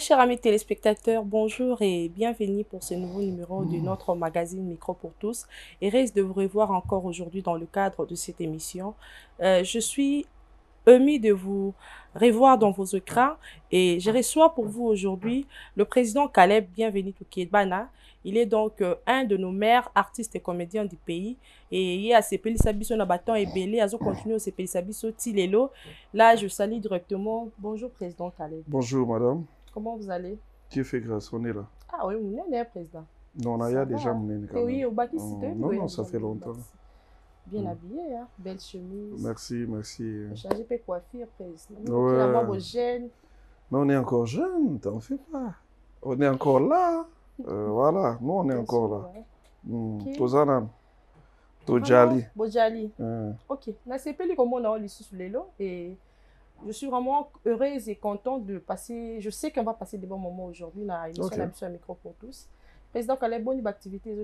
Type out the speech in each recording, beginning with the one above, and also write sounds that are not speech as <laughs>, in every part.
chers amis téléspectateurs, bonjour et bienvenue pour ce nouveau numéro de mm. notre magazine Micro pour tous. Et reste de vous revoir encore aujourd'hui dans le cadre de cette émission. Euh, je suis émue de vous revoir dans vos écrans et je ah. reçois pour vous aujourd'hui le président Caleb Bienvenu Toukiedbana. Il est donc euh, un de nos meilleurs artistes et comédiens du pays. Et il à a Sepelisabiso nabatan et Belé, à continue Sepelisabiso tilélo Là, je salue directement. Bonjour, président Caleb. Bonjour, madame. Comment vous allez Dieu fait grâce, on est là. Ah oui, on est là, président. Non, on a ça déjà mon Oui, au est oh, là Non, non, ça fait longtemps. Bien mm. habillé, hein? belle chemise. Merci, merci. J'ai pas coiffure, président. est encore jeune. Mais on est encore jeune, t'en fais pas. On est encore là. Euh, voilà, nous, on est Bien encore sûr, là. Ouais. Mm. Okay. Tojali. Bojali. Ok. Na sepeli komo oli susu lelo et je suis vraiment heureuse et contente de passer. Je sais qu'on va passer des bons moments aujourd'hui. La émission okay. micro pour tous. Président, quelle est bonne activité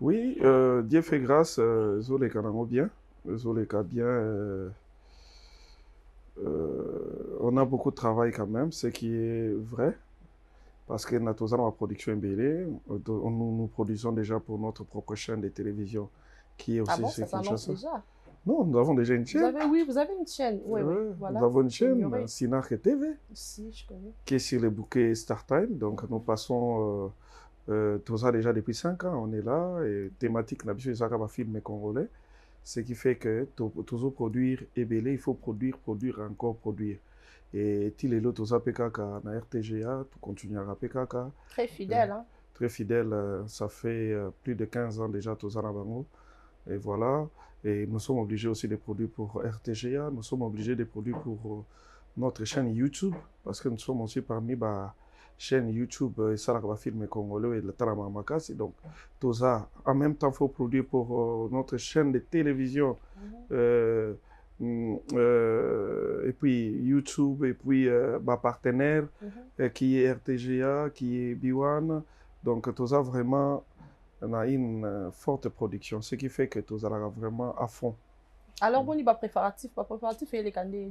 Oui, euh, Dieu fait grâce, euh, les bien. bien. Euh, euh, on a beaucoup de travail quand même, ce qui est vrai. Parce que nous avons la production Mbélé, nous, nous produisons déjà pour notre propre chaîne de télévision qui est ah aussi ah bon, ça non, nous avons déjà une chaîne. oui, vous avez une chaîne. Oui, Voilà. Nous avons une chaîne, oui, TV, si, je connais. qui est sur le bouquet Star Time. Donc, nous passons euh, euh, tout ça déjà depuis 5 ans. On est là, et thématique, Nabishu un Film Congolais. Ce qui fait que toujours produire et il faut produire, produire, encore produire. Et il est là, tout ça, PKK, na RTGA, tout continuera à PKK. Très fidèle, euh, hein. Très fidèle, euh, ça fait plus de 15 ans déjà, tout ça, et voilà. Et nous sommes obligés aussi des produits pour RTGA, nous sommes obligés des produits pour euh, notre chaîne YouTube, parce que nous sommes aussi parmi la bah, chaîne YouTube euh, et va Film Congolais et le et Donc, tout ça, en même temps, faut produire pour euh, notre chaîne de télévision. Mhm. Mm, et puis YouTube, et puis ma bah, partenaire mhm. qui est RTGA, qui est Biwan. Donc, tout ça, vraiment, on a une euh, forte production, ce qui fait que tu as vraiment à fond. Alors, on y a préparatif, pas préparatif, il y a des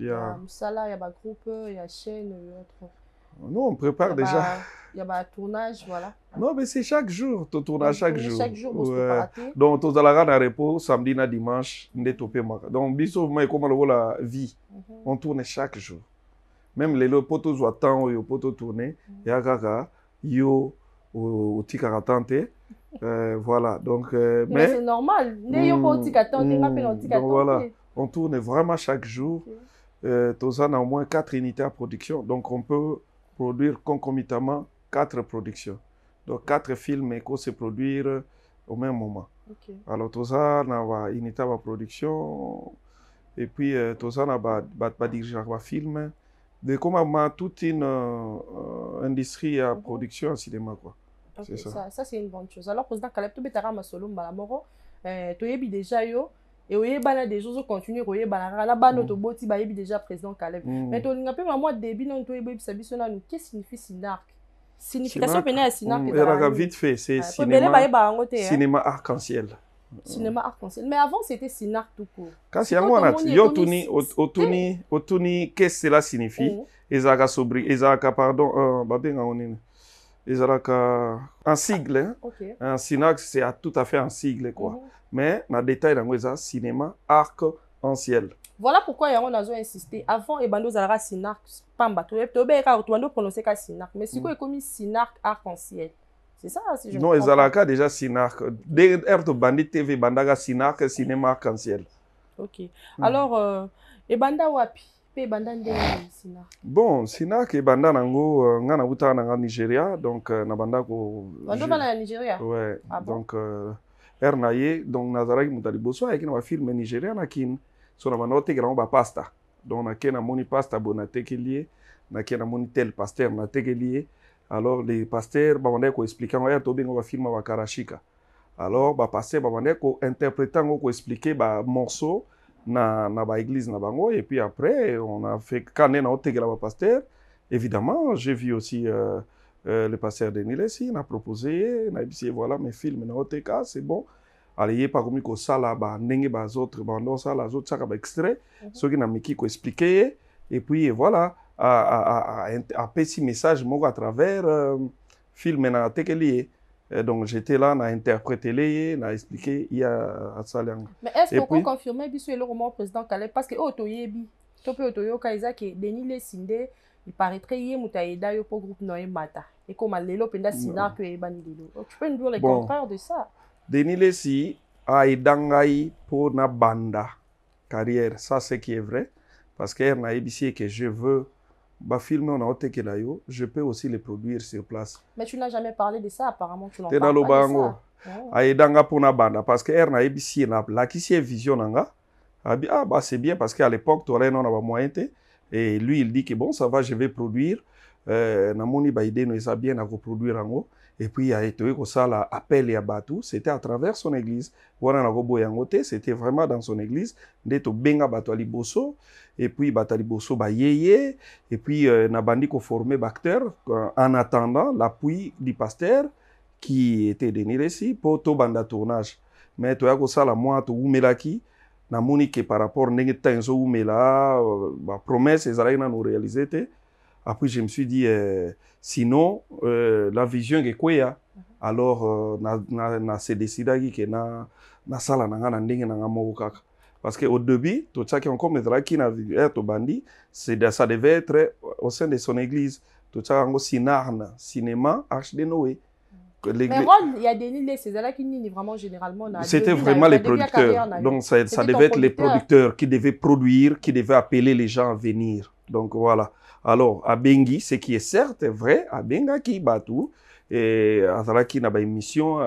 il y a Moussala, il y a un groupe, il y a chaîne, il Non, on prépare déjà. Il y a un bah, bah, tournage, voilà. Non, mais c'est chaque jour, tu tournage chaque jour. Chaque jour, on Donc, tu as la repos, samedi, na dimanche, on Donc, biso, moi, comment voit la vie, mhm. on tourne chaque jour. Même les potos, on temps, on peut tourner, il mhm. y a gaga, yo au, au <laughs> euh, voilà, donc. Euh, mais, c'est normal. pas au hmm, hmm, on Voilà, on tourne vraiment chaque jour. Euh, Tozan a au moins quatre unités à production, donc on peut produire concomitamment quatre productions. Donc quatre films qui se produire au même moment. Alors on a une unité à production, et puis euh, a un film. on a toute une euh, industrie à mhm. production en cinéma quoi okay, ça, ça, c'est une bonne chose alors président kala tobetaka masolo mbala moko eh, toyebi déjà yo oyebana deja ozocontinue koyebana kaka na bana mm. toboti bayebi déjà président caleb mm. mais tolinga mpe mamwa debi nano toyeboyebisa biso nanu ke signifie sinark signification pene ya sinarkeraka vite fait cebele bayebaka yango te cinéma arc-en-ciel cinéma arc-en-ciel mais avant c'était sinark tout court kasi yango wana yo otuni qu'est-ce que cela signifie mm. ezalaka sobri ezalaka pardon euh, babengango nini ezalaka un sigle hein. okay. en synaxe c'est tout à fait un sigle quoi mm -hmm. mais na détail yango ça, cinéma arc en ciel voilà pourquoi a nazo insister avant ebandi ozalaka synaxe pamba tobeyekaka prononcer oprononceaka synaxe mais sikoyo mhm. commis synaxe arc en ciel C'est ça, si je Non, ils allaient déjà Sinarc. DR de Bandit TV, Bandaga Sinarc, Cinéma Arc-en-Ciel. Ok. Mhm. Alors, euh, Wapi mpe ebanda nde sinak bon sinak ebanda nango euh, nga nawutaka nanga nigeria donc euh, nabanda kobandobana ya nigeria ouais ah bon? donc aire euh, na ye donc nazalaki moto ya liboso ayaki na bafilme nigeria na kine so nabanda kotekela yango bapasta donc nake namoni pasta boye natekeli ye nake namoni tel paster natekeli ye alors le paster babandaki koexplike yango aire tobenga bafilme ya bakarashika alors bapaster babandaki kointerprete yango koexplike bamorceau ba na, na église na bango et puis après on a fait kane na bas pasteur évidemment j'ai vu aussi euh, le pasteur Denis Lessi a proposé na dit voilà mes films na oteka c'est bon aliye pakomi kosala ça bazotre bando ça azotiaka extrait ce -hmm. n'a nameki koexplike expliqué. et puis voilà petit message à travers le film, na atekeli et donc j'étais là, on a interprété les, on a expliqué il y a ça Mais est-ce qu'on peut confirmer que le roman président Kaleb parce que oh toyebi, tope otoyo kaiza que Denis le sinde il paraîtrait hier mutaida yo pour groupe noé mata et comme lelo penda mm. sina que ebani lelo. Oh, tu peux nous dire le contraire de ça Denis le si a edangai pour na banda carrière, ça c'est qui est vrai parce que y a que je veux bah, yo je peux aussi les produire sur place mais tu n'as jamais parlé de ça apparemment tu te naloba pas ah, pour mpona banda parce que ere nayebisi ye nalakisi est vision na abi ah bah c'est bien parce qu'à l'époque tu non na bamoyen te et lui il dit que bon ça va je vais produire euh, namoni baideno eza bien en yango et puis a été comme ça la appel ya batu c'était à travers son église wana na koboyango te c'était vraiment dans son église d'être benga batu ya bosso et puis bato bosso ba yeye et puis euh, na bandi koforme euh, en attendant l'appui du pasteur qui était deni resi mpo tobanda tournage mais toi la kosala mwa towumelaki n'a monique par rapport ndenge ntango ezowumela euh, bapromese ezalaki nano réalise te après, je me suis dit, euh, sinon, euh, la vision est quoi hein? mhm. Alors, euh, na, na, na décidé que na, na sala nanga na ndenge kaka. Parce qu'au début, tout ça qui encore qui na au eh, bandi, c'est ça devait être euh, au sein de son église. Tout ça encore sinarne, cinéma, arche de Noé. Mais il y a des lignes, c'est là qui n'est vraiment généralement. C'était vraiment les producteurs. Donc ça, ça devait être les producteurs qui devaient produire, qui devaient appeler les gens à venir. Donc voilà. alors abengi ce qui est certes vrai abengaki bato e, azalaki na baémission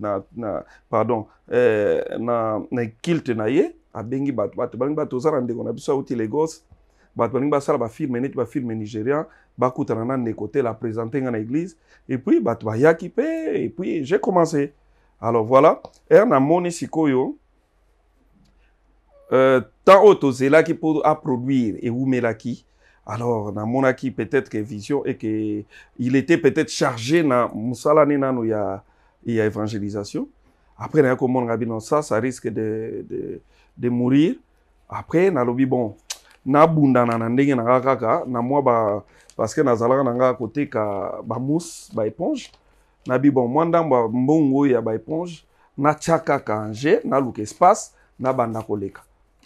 na, na, pardon eh, na, na kilte na ye abengi bato bato balingi bato oza na ndeko na biso auti legos bato balingi basala bafilme neti bafilme nigérien bakutana na ndeko tel apresente nga na église epuis bato bayaki mpe epuis j'ai commencé alors voilà ere namoni sikoyo euh, temps oyo tozelaki mpo aproduire ewumelaki alors namonaki peut-être que vision et que il était peut-être chargé na mosala nde nano ya, ya évangélisation après nayaki komonanga bino ça ça risque de, de, de mourir après nalobi bon nabundana na ndenge na nga kaka na mwa ba parce que nazalaka na nga koteka bamousse baéponge nabi bon mwa ndambo ya mbongo ya baéponge natya kaka ange naluka espace nabanda koleka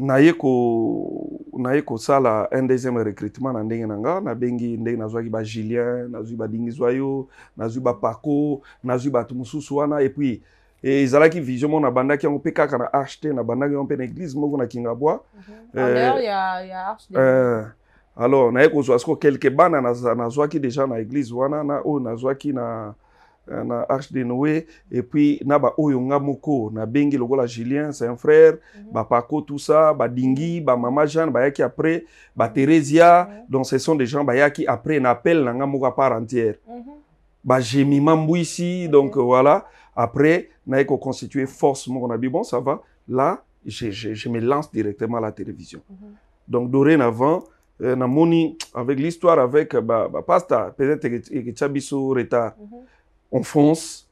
naye kosala ko, na ko un deuxième recrutement na ndenge na nga nabengi ndenge nazwaki bagilien nazwi badingizwa yo nazwi bapako nazwi bato mosusu wana epuis eh, ezalaki vision mo nabandaki yango mpe kaka na ht nabandaki yango mpe na église moko na kingabwa mhm. eh, eh, alors naye kozwa siko kelke bana nazwaki deja na église wana na oyo oh, nazwaki na, na, na, na, na, na, na, na, na Euh, na arche de noé et puis na baoyo nga moko nabengi lokola julien c'est un frère mm -hmm. tout ça badingi Mama jeanne bayaki après mhm. Thérésia. mm donc ce sont des gens bayaki après na appel na nga moko à part entière mm -hmm. ici donc euh, voilà après naye constitué force moko na bi bon ça va là je, je, je me lance directement à la télévision mhm. donc dorénavant euh, moni avec l'histoire avec bapasta euh, ba, pasta peut-être tu as retard mm -hmm on fonce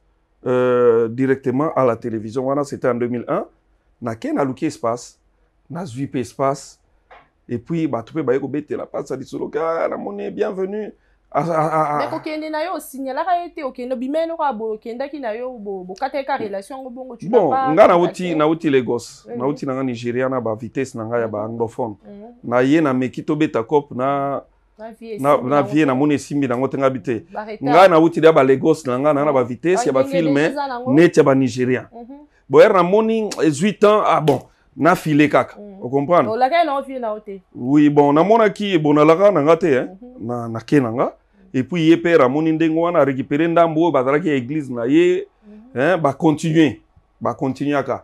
euh, directement à la télévision. Voilà, c'était en 2001. Na ken espace, na vu espace. Et puis, bah, tu peux bah écouter la passe à ah, la monnaie, bienvenue. na na yo nauti nauti lagos nauti na nigeria na ba vitesse na ba anglophone mhm. na na na vie namoni esimbi nango te ngabi te ngai nawutili ya balegos na ngai naa na bavitese ya bafilme neti ya banigérien mhm. boyere namoni ezwi temps ah bon nafile kaka mhm. okomprendre oui bon namonaki ebonalaka na nga te mhm. nake na nga epuis ye pere amoni ndenge wana arécupere ndambo oyo bazalaki ya église na ye bacontinue bacontinuaka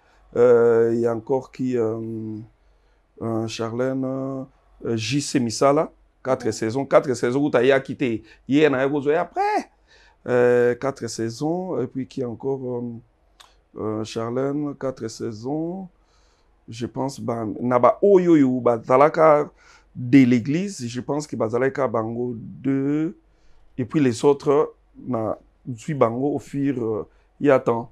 il euh, y a encore qui euh, euh, Charlène JC Misala quatre saisons quatre saisons où tu as quitté hier na et après quatre saisons et puis qui encore Charlène quatre saisons je pense ba na ba oyo yo bazalaka de l'église je pense que bazalaka bango deux et puis les autres na suis bango au fur et à temps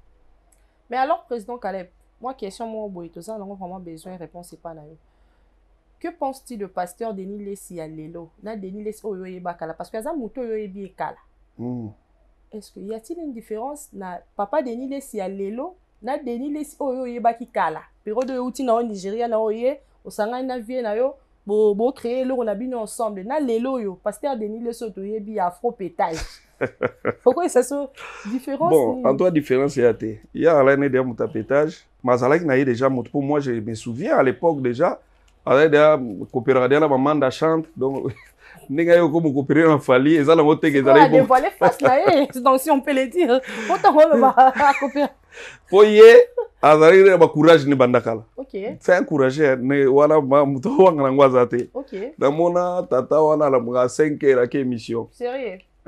mais alors président Caleb moi question moi boy tout ça on a vraiment besoin réponse c'est pas na que penses-tu de pasteur Denis Lessi à Lelo na Denis Lessi oyo oh, yebakala parce que aza moto oyo yebi ekala hmm. est-ce que y a-t-il une différence na papa Denis Lessi à Lelo na Denis Lessi oyo oh, yebaki kala période de uti na o Nigeria na Oyé oh, au sanga na vie na yo bo bo créer eloko na bino ensemble na lelo yo pasteur Denis Lessi oyo afro pétage <laughs> pourquoi eza so différence bon en toi différence ya te ya alai ne deya moto apetage ma azalaki na ye déjà moto mpo moi je me souviens à l'époque déjà azalaki deya kopéraka deya na bamande à chantre donc ndenge aye okomi okopéré na fali eza nango teke ezalaivoile face na eh. <laughs> ye donc si on peut le dire po ntango oloba akopéra <laughs> mpo ye azalaki na bacourage ne bandakala sa encourage ne hein. ma moto owanga nango Ok. Dans namona tata wana alamaka 5 heure ake Sérieux?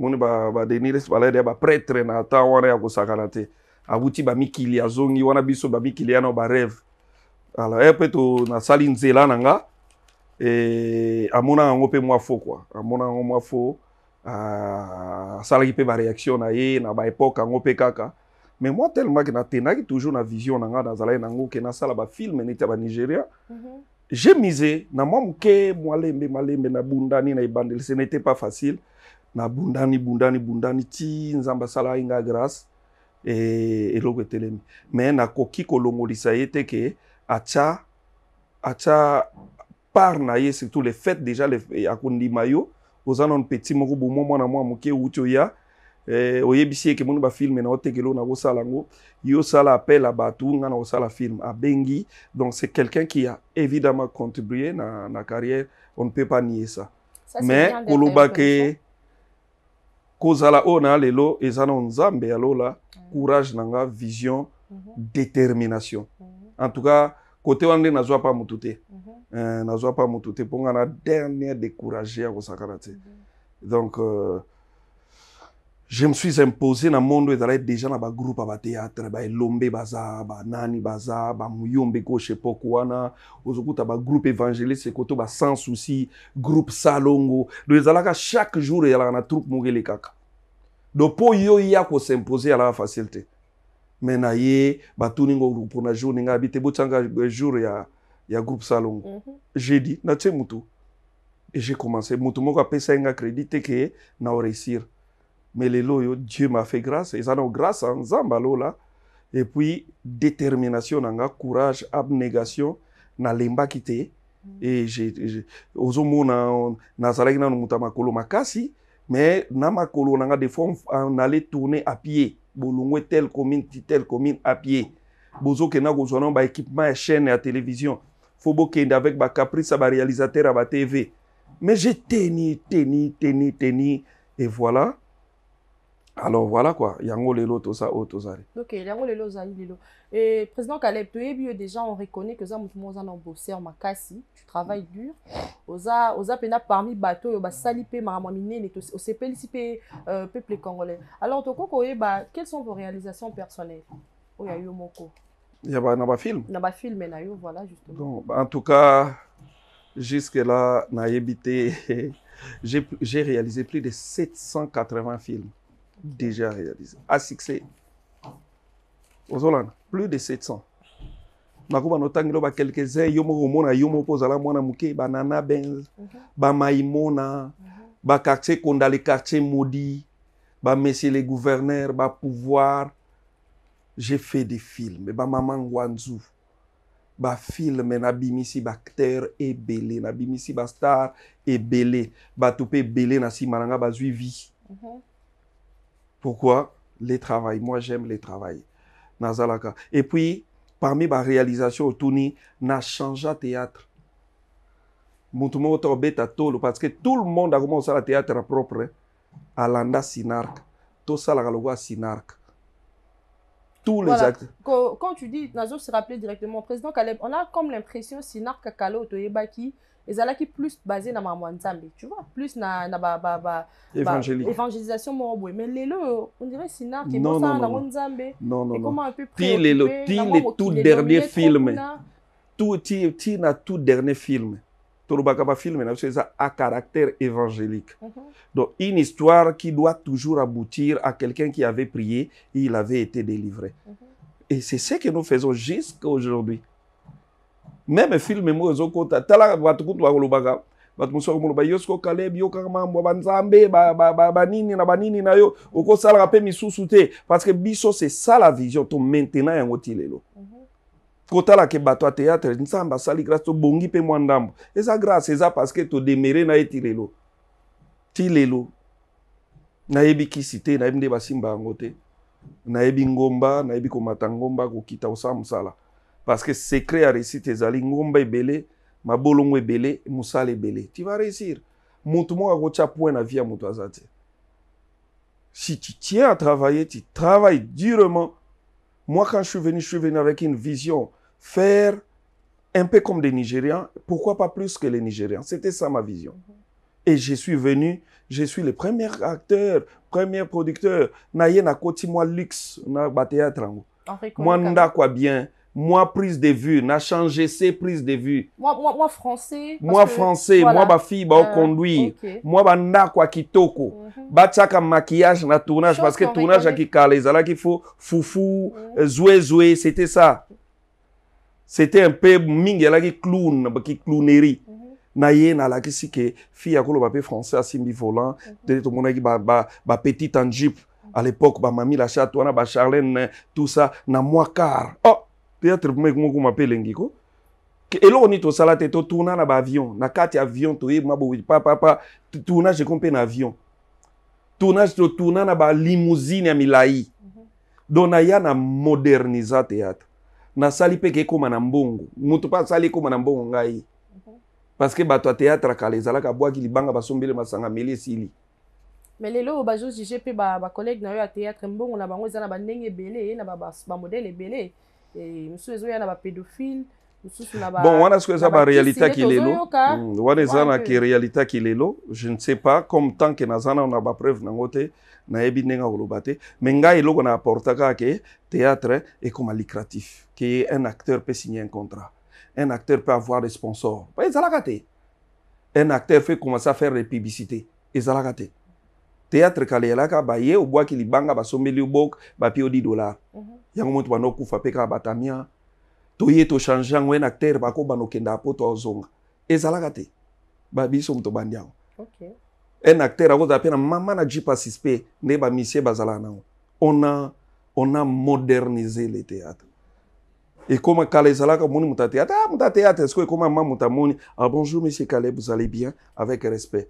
moni badeniris ba balede bapretre na ata wana ya kosakana te abuti bamikili azongi wana biso bamikili yana bareve ala ye eh, mpe to nasali nzela na nga e, amona yango mpe mwa fo kua amona yango mwa fo ah, asalaki mpe bareaction na ye na baepoke yango mpe kaka mais moi tellement ke natendaki toujours na vision na nga nazalaki nango ke nasala bafilme neti ya banigéria mm -hmm. j'ai misé na mwa moke mwalembe malembe na bundani na ebandeli ce n'était pas facile nabundani bundani bundani ti nzambe asala ye nga grâce e, eloko etelemi me nakoki kolongolisa ye te ke atya atya part na ye surtout le fait déjà akondima yo oza nano petit moko bomwa mwana mwa moke euti oya eh, oyebisi ye kemoni bafilme na otekelo na kosala yango yo osala appel ya bato nga na kosala film abengi donc c'est quelqu'un qui a évidemment contribué na, na carrière on ne peut pas nier ça, ça mais koloba ke kozala oyo na lelo eza na ya lola mm. courage na vision mhm. détermination mhm. en tout cas côté on ne nazwa pas motu te mhm. eh, nazwa mpa motu te mpo na dernier découragé donc euh, je me suis imposé na mondo ezalaki deja na bagroupe ya batheatre baelombe baza banani baza Mouyombe gauche epoke wana ozokuta bagroupe évangéliste ekoto sans souci groupe salongo do ezalaka chaque jour eyalaka na troupe moko elekaka do mpo yo ya kosimpose facilité. facile te me na ye batuningo pour na jour ninga il y a, il y a groupe salongo mm -hmm. jeudi natie mutu e j'ai commencé mutu moko apesa yenga crédit te ke na oreussir mais dieu m'a fait grâce et ont grâce en Zambalo. et puis détermination nanga, courage abnégation mm. et j'ai, e ozomona na nano moto ya makolo makasi mais na makolo nanga, a des fois on allait tourner à pied bolongwe telle commune telle commune à pied non chaîne à télévision fo avec ba réalisateur à la TV. mais j'ai tenu, tenu, tenu, tenu. et voilà alors voilà quoi yango lelo ça oyo oh, toza ok yango lelo ozali lelo Et président caleb déjà on reconnaît que ça motu moko oza en makasi tu travailles dur oza oza mpena parmi bato pe salipé mpe et ya euh, peuple congolais alors ko eh, ba quelles sont vos réalisations personnelles Oh ya yo moko ya ba, na bafilme na film, na yo voilà justement donc bah, en tout cas jusque là na <laughs> j'ai réalisé plus de 780 films déjà réalisé. À succès. plus de 700 nakoba notangela o bakelkesin quelques moko yomo yo yomo ozala mwana ba banana benz mhm. Mhm. ba baquartier konda le quartier maudit les le gouverneur POUVOIR. j'ai fait des films et ba Des nabimisi ba ebele nabimisi bastar ebele ba mpe ebele na nsima na nga vie pourquoi Les travail. Moi, j'aime les travail. Nazalaka. Et puis, parmi ma réalisation au Tuni, na changé théâtre. Parce que tout le monde a commencé à le théâtre propre. Hein. Alanda Sinark. Tout ça, Sinark. Tous les actes. Quand tu dis, Nazo se rappelé directement, président Kaleb, on a comme l'impression Sinark Kakalo Toyebaki qui plus basé dans ma ya tu vois plus na, na évangélisation Évangélisation boye mais ça qui est sinarke mosala dans non. non non peu près. lelo les le tout dernier film ti ti na tout dernier film le monde na C'est ça à caractère évangélique mhm. donc une histoire qui doit toujours aboutir à quelqu'un qui avait prié et il avait été délivré mhm. et c'est ce que nous faisons jusqu'à aujourd'hui meme filme moko ezokɔta tala bato kutu bakolobaka bato mosusu bakomoloba yo soki okala ebiyokaka mambo ya banzambe banini na banini na yo okosalaka mpe misusu te parce que biso sesala vision to maintena yango ti lelo kotalaka bato ya théâtre nzambe asali grâce tobongi mpe mwa ndambo eza grâce eza parce que todemere na ye ti lelo ti lelo nayebi kisi te nayebi nde basimba yango te nayebi ngomba nayebi komata ngomba kokita kosala mosala Parce que secret à tes tes ngomba ebele, mabolongo ebele, musale ebele. Tu vas réussir. moko akotia point na vie Si tu tiens à travailler, tu travailles durement. Moi, quand je suis venu, je suis venu avec une vision. Faire un peu comme des Nigériens, pourquoi pas plus que les Nigériens C'était ça ma vision. Et je suis venu, je suis le premier acteur, premier producteur. Naïe na koti moi luxe na ba théâtre. Moi nda quoi bien moi prise de vue, n'a changé ses prises de vue. Moi, moi, moi français. Moi français, moi ma fille va bah, euh, conduire, okay. moi ba nda kwa kitoko. Mm -hmm. Ba maquillage na tournage parce que tournage qui calé, là qu'il faut foufou, mm -hmm. c'était ça. C'était un peu mingi là qui clown, bah, qui clownerie. Mm -hmm. na ye na alakisi que fille akoloba mpe français asimbi volant bah bah petite en jeep à l'époque bamami lachat bah Charlène. tout ça na moi car oh théâtre moko moko mape elengi ko eloko nini tosala te totourna na baavion na kati ya avion toyeba boye papapa tournage eko mpe na avion tournage totourna na balimousine ya milai mhm. donc naya na modernisa théâtre nasali mpe keekóma na mbongo moto mpe asali ekóma na mbongo ngai mhm. parce que bato ya théâtre kala ezalaka bwaki libanga basombeli masanga meli esili mais lelo oyo bazojuge mpe bacollègue na yo ya théâtre mbongo na bango eza na bandenge ebele na bamodele ebele monsieur eza na bapédophile mosusu bon on a réalité baréalité est là. On eza na que réalité est là. je ne sais pas comme tant que nous avons une preuve, nous avons une nayebi ndenge akoloba te mais ngai eloko na que le théâtre est un lucratif un acteur peut signer un contrat un acteur peut avoir des sponsors bah, un acteur fait commencer à faire des publicités ezalaka te théâtre kala eyalaka baye obwaki libanga basombeli obok bapie odi dollar mm -hmm. yango moto banda okufa mpe kaka batamia toye tochange yango en acteur bakobanda okenda po to azonga ezalaka te babiso moto bandi yango okay. un acteur akozala mpe na mama na ji participe nde bamisie bazalaka nango on a, on a modernisé le théâtre ekoma kala ezalaka omoni moto ya théâtre ah moto ya théâtre ceque ekoma ma moto amoni ah bonjour monsieur kale vous allez bien avec respect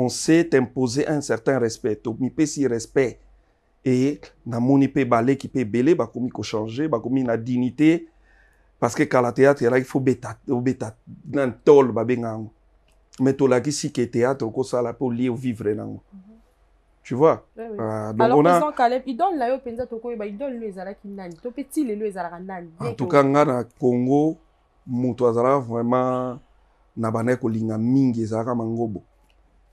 on s'est imposé un certain respect. Tomi pe si respect. Et na moni pe balé qui pe belé, komi ko changer, komi bah, na dignité. Parce que kala théâtre, il faut beta, beta, nan tol bah, bengang. Mais qui si que théâtre, ko la po lié vivre nango. Mhm. Tu vois oui, oui. Euh, bah, donc Alors, on a... il donne la yo penza toko il donne le ezala ki nani. To petit le ezala nani. En tout cas, nga na Congo, moto vraiment na bana ko linga mingi ezala mangobo.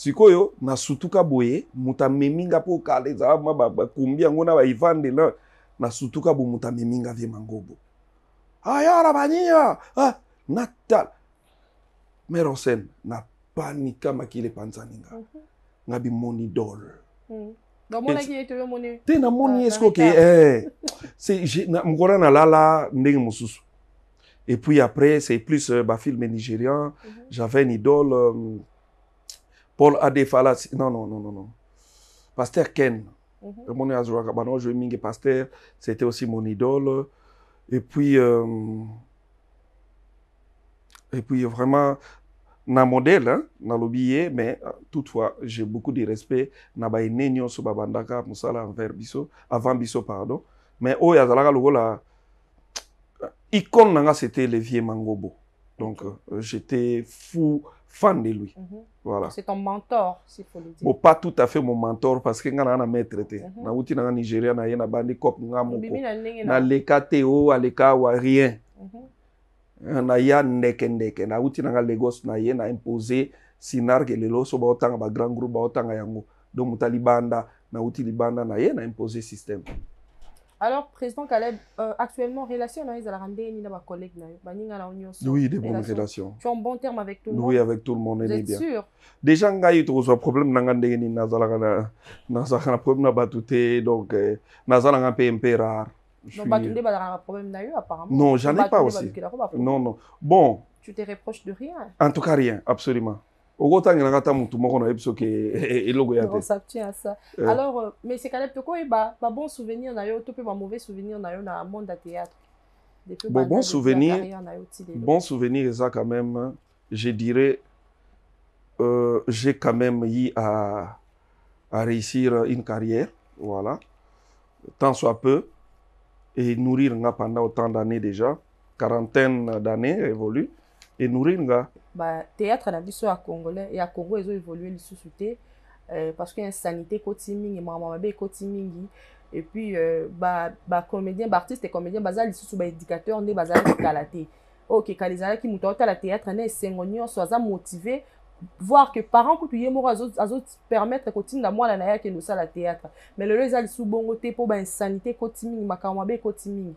sikoyo na sutuka boye moto amemi nga mpo kala ezala ma bakumbi yango na baivande na na sutuka bo moto amemi nga vie mangobo ayara baniya ah, ah, ah natala merosen napanika makili epanzani mhm. nga mm -hmm. nga bimoni dol mm. te namoni eske oke mokolo nalala ndenge mosusu et puis après c'est plus euh, bafilme nigérian mm -hmm. j'avais une idole euh, Paul a des Non, non, non, non, non. Pasteur Ken, Ramon mhm. Azurakabano, je suis Pasteur, c'était aussi mon idole. Et puis, euh, et puis vraiment, un modèle, hein, le billet, mais euh, toutefois, j'ai beaucoup de respect. Na suis so babandaka, musala envers avant biso, pardon. Mais oh, yazalaka logo la, euh, icône c'était le vieux Mangobo. Donc, euh, j'étais fou fan de lui. Mhm. Voilà. C'est ton mentor, s'il faut le dire. Bon, pas tout à fait mon mentor, parce que ngana na me traité. Na uti mhm. na Nigeria na yena bandi kop nga moko. Na leka teo, aleka wa rien. Mhm. Euh, na ya ndeke ndeke. Na uti na Lagos na yena imposé sinar ke lelo so ba otanga ba grand groupe ba otanga yango. Donc mutalibanda na uti libanda na yena imposé système alors président Caleb euh, actuellement relation na ezalaka ndenge nini na bacollègue na oui des bonnes relations tu es en bon terme avec tout le monde oui avec tout le monde on est bien sûr déjà ngai tokozwa problème na nga ndenge nini nazalaka na nazalaka na problème na bato te donc euh, nazalanga mpe mpe rare suis... bato nde bazalaka problème d'ailleurs apparemment non j'en ai pas aussi non non bon tu te reproches de rien en tout cas rien absolument on nga ta mutu moko na yebi soki e, e, e, eloko ya te eh. alors euh, c'est caleb bon souvenir na yo peu un mauvais souvenir na dans na monde de théâtre bon, bon souvenir bon souvenir ça quand même hein, je dirais euh, j'ai quand même eu à, à réussir une carrière voilà tant soit peu et nourrir nga pendant autant d'années déjà quarantaine d'années évolue et nourrir nga batheatre na biso ya congolais ya congo ezo évolue lisusu te euh, parce que insanité ekoti mingi makambo mabe ekoti mingi epuis euh, bacomédien ba baartiste comédien baza lisusu baéducateur nde bazalaki <coughs> kala te okeka ezalaki moto aotala théâtre na esengo nyonso aza motive voir que parent kutu ye moko azopermettre kotinda mwana na ye akende osala théâtre mais lelo eza lisusu bongo te mpo bainsanité ekoti mingi makambo mabe ekoti mingi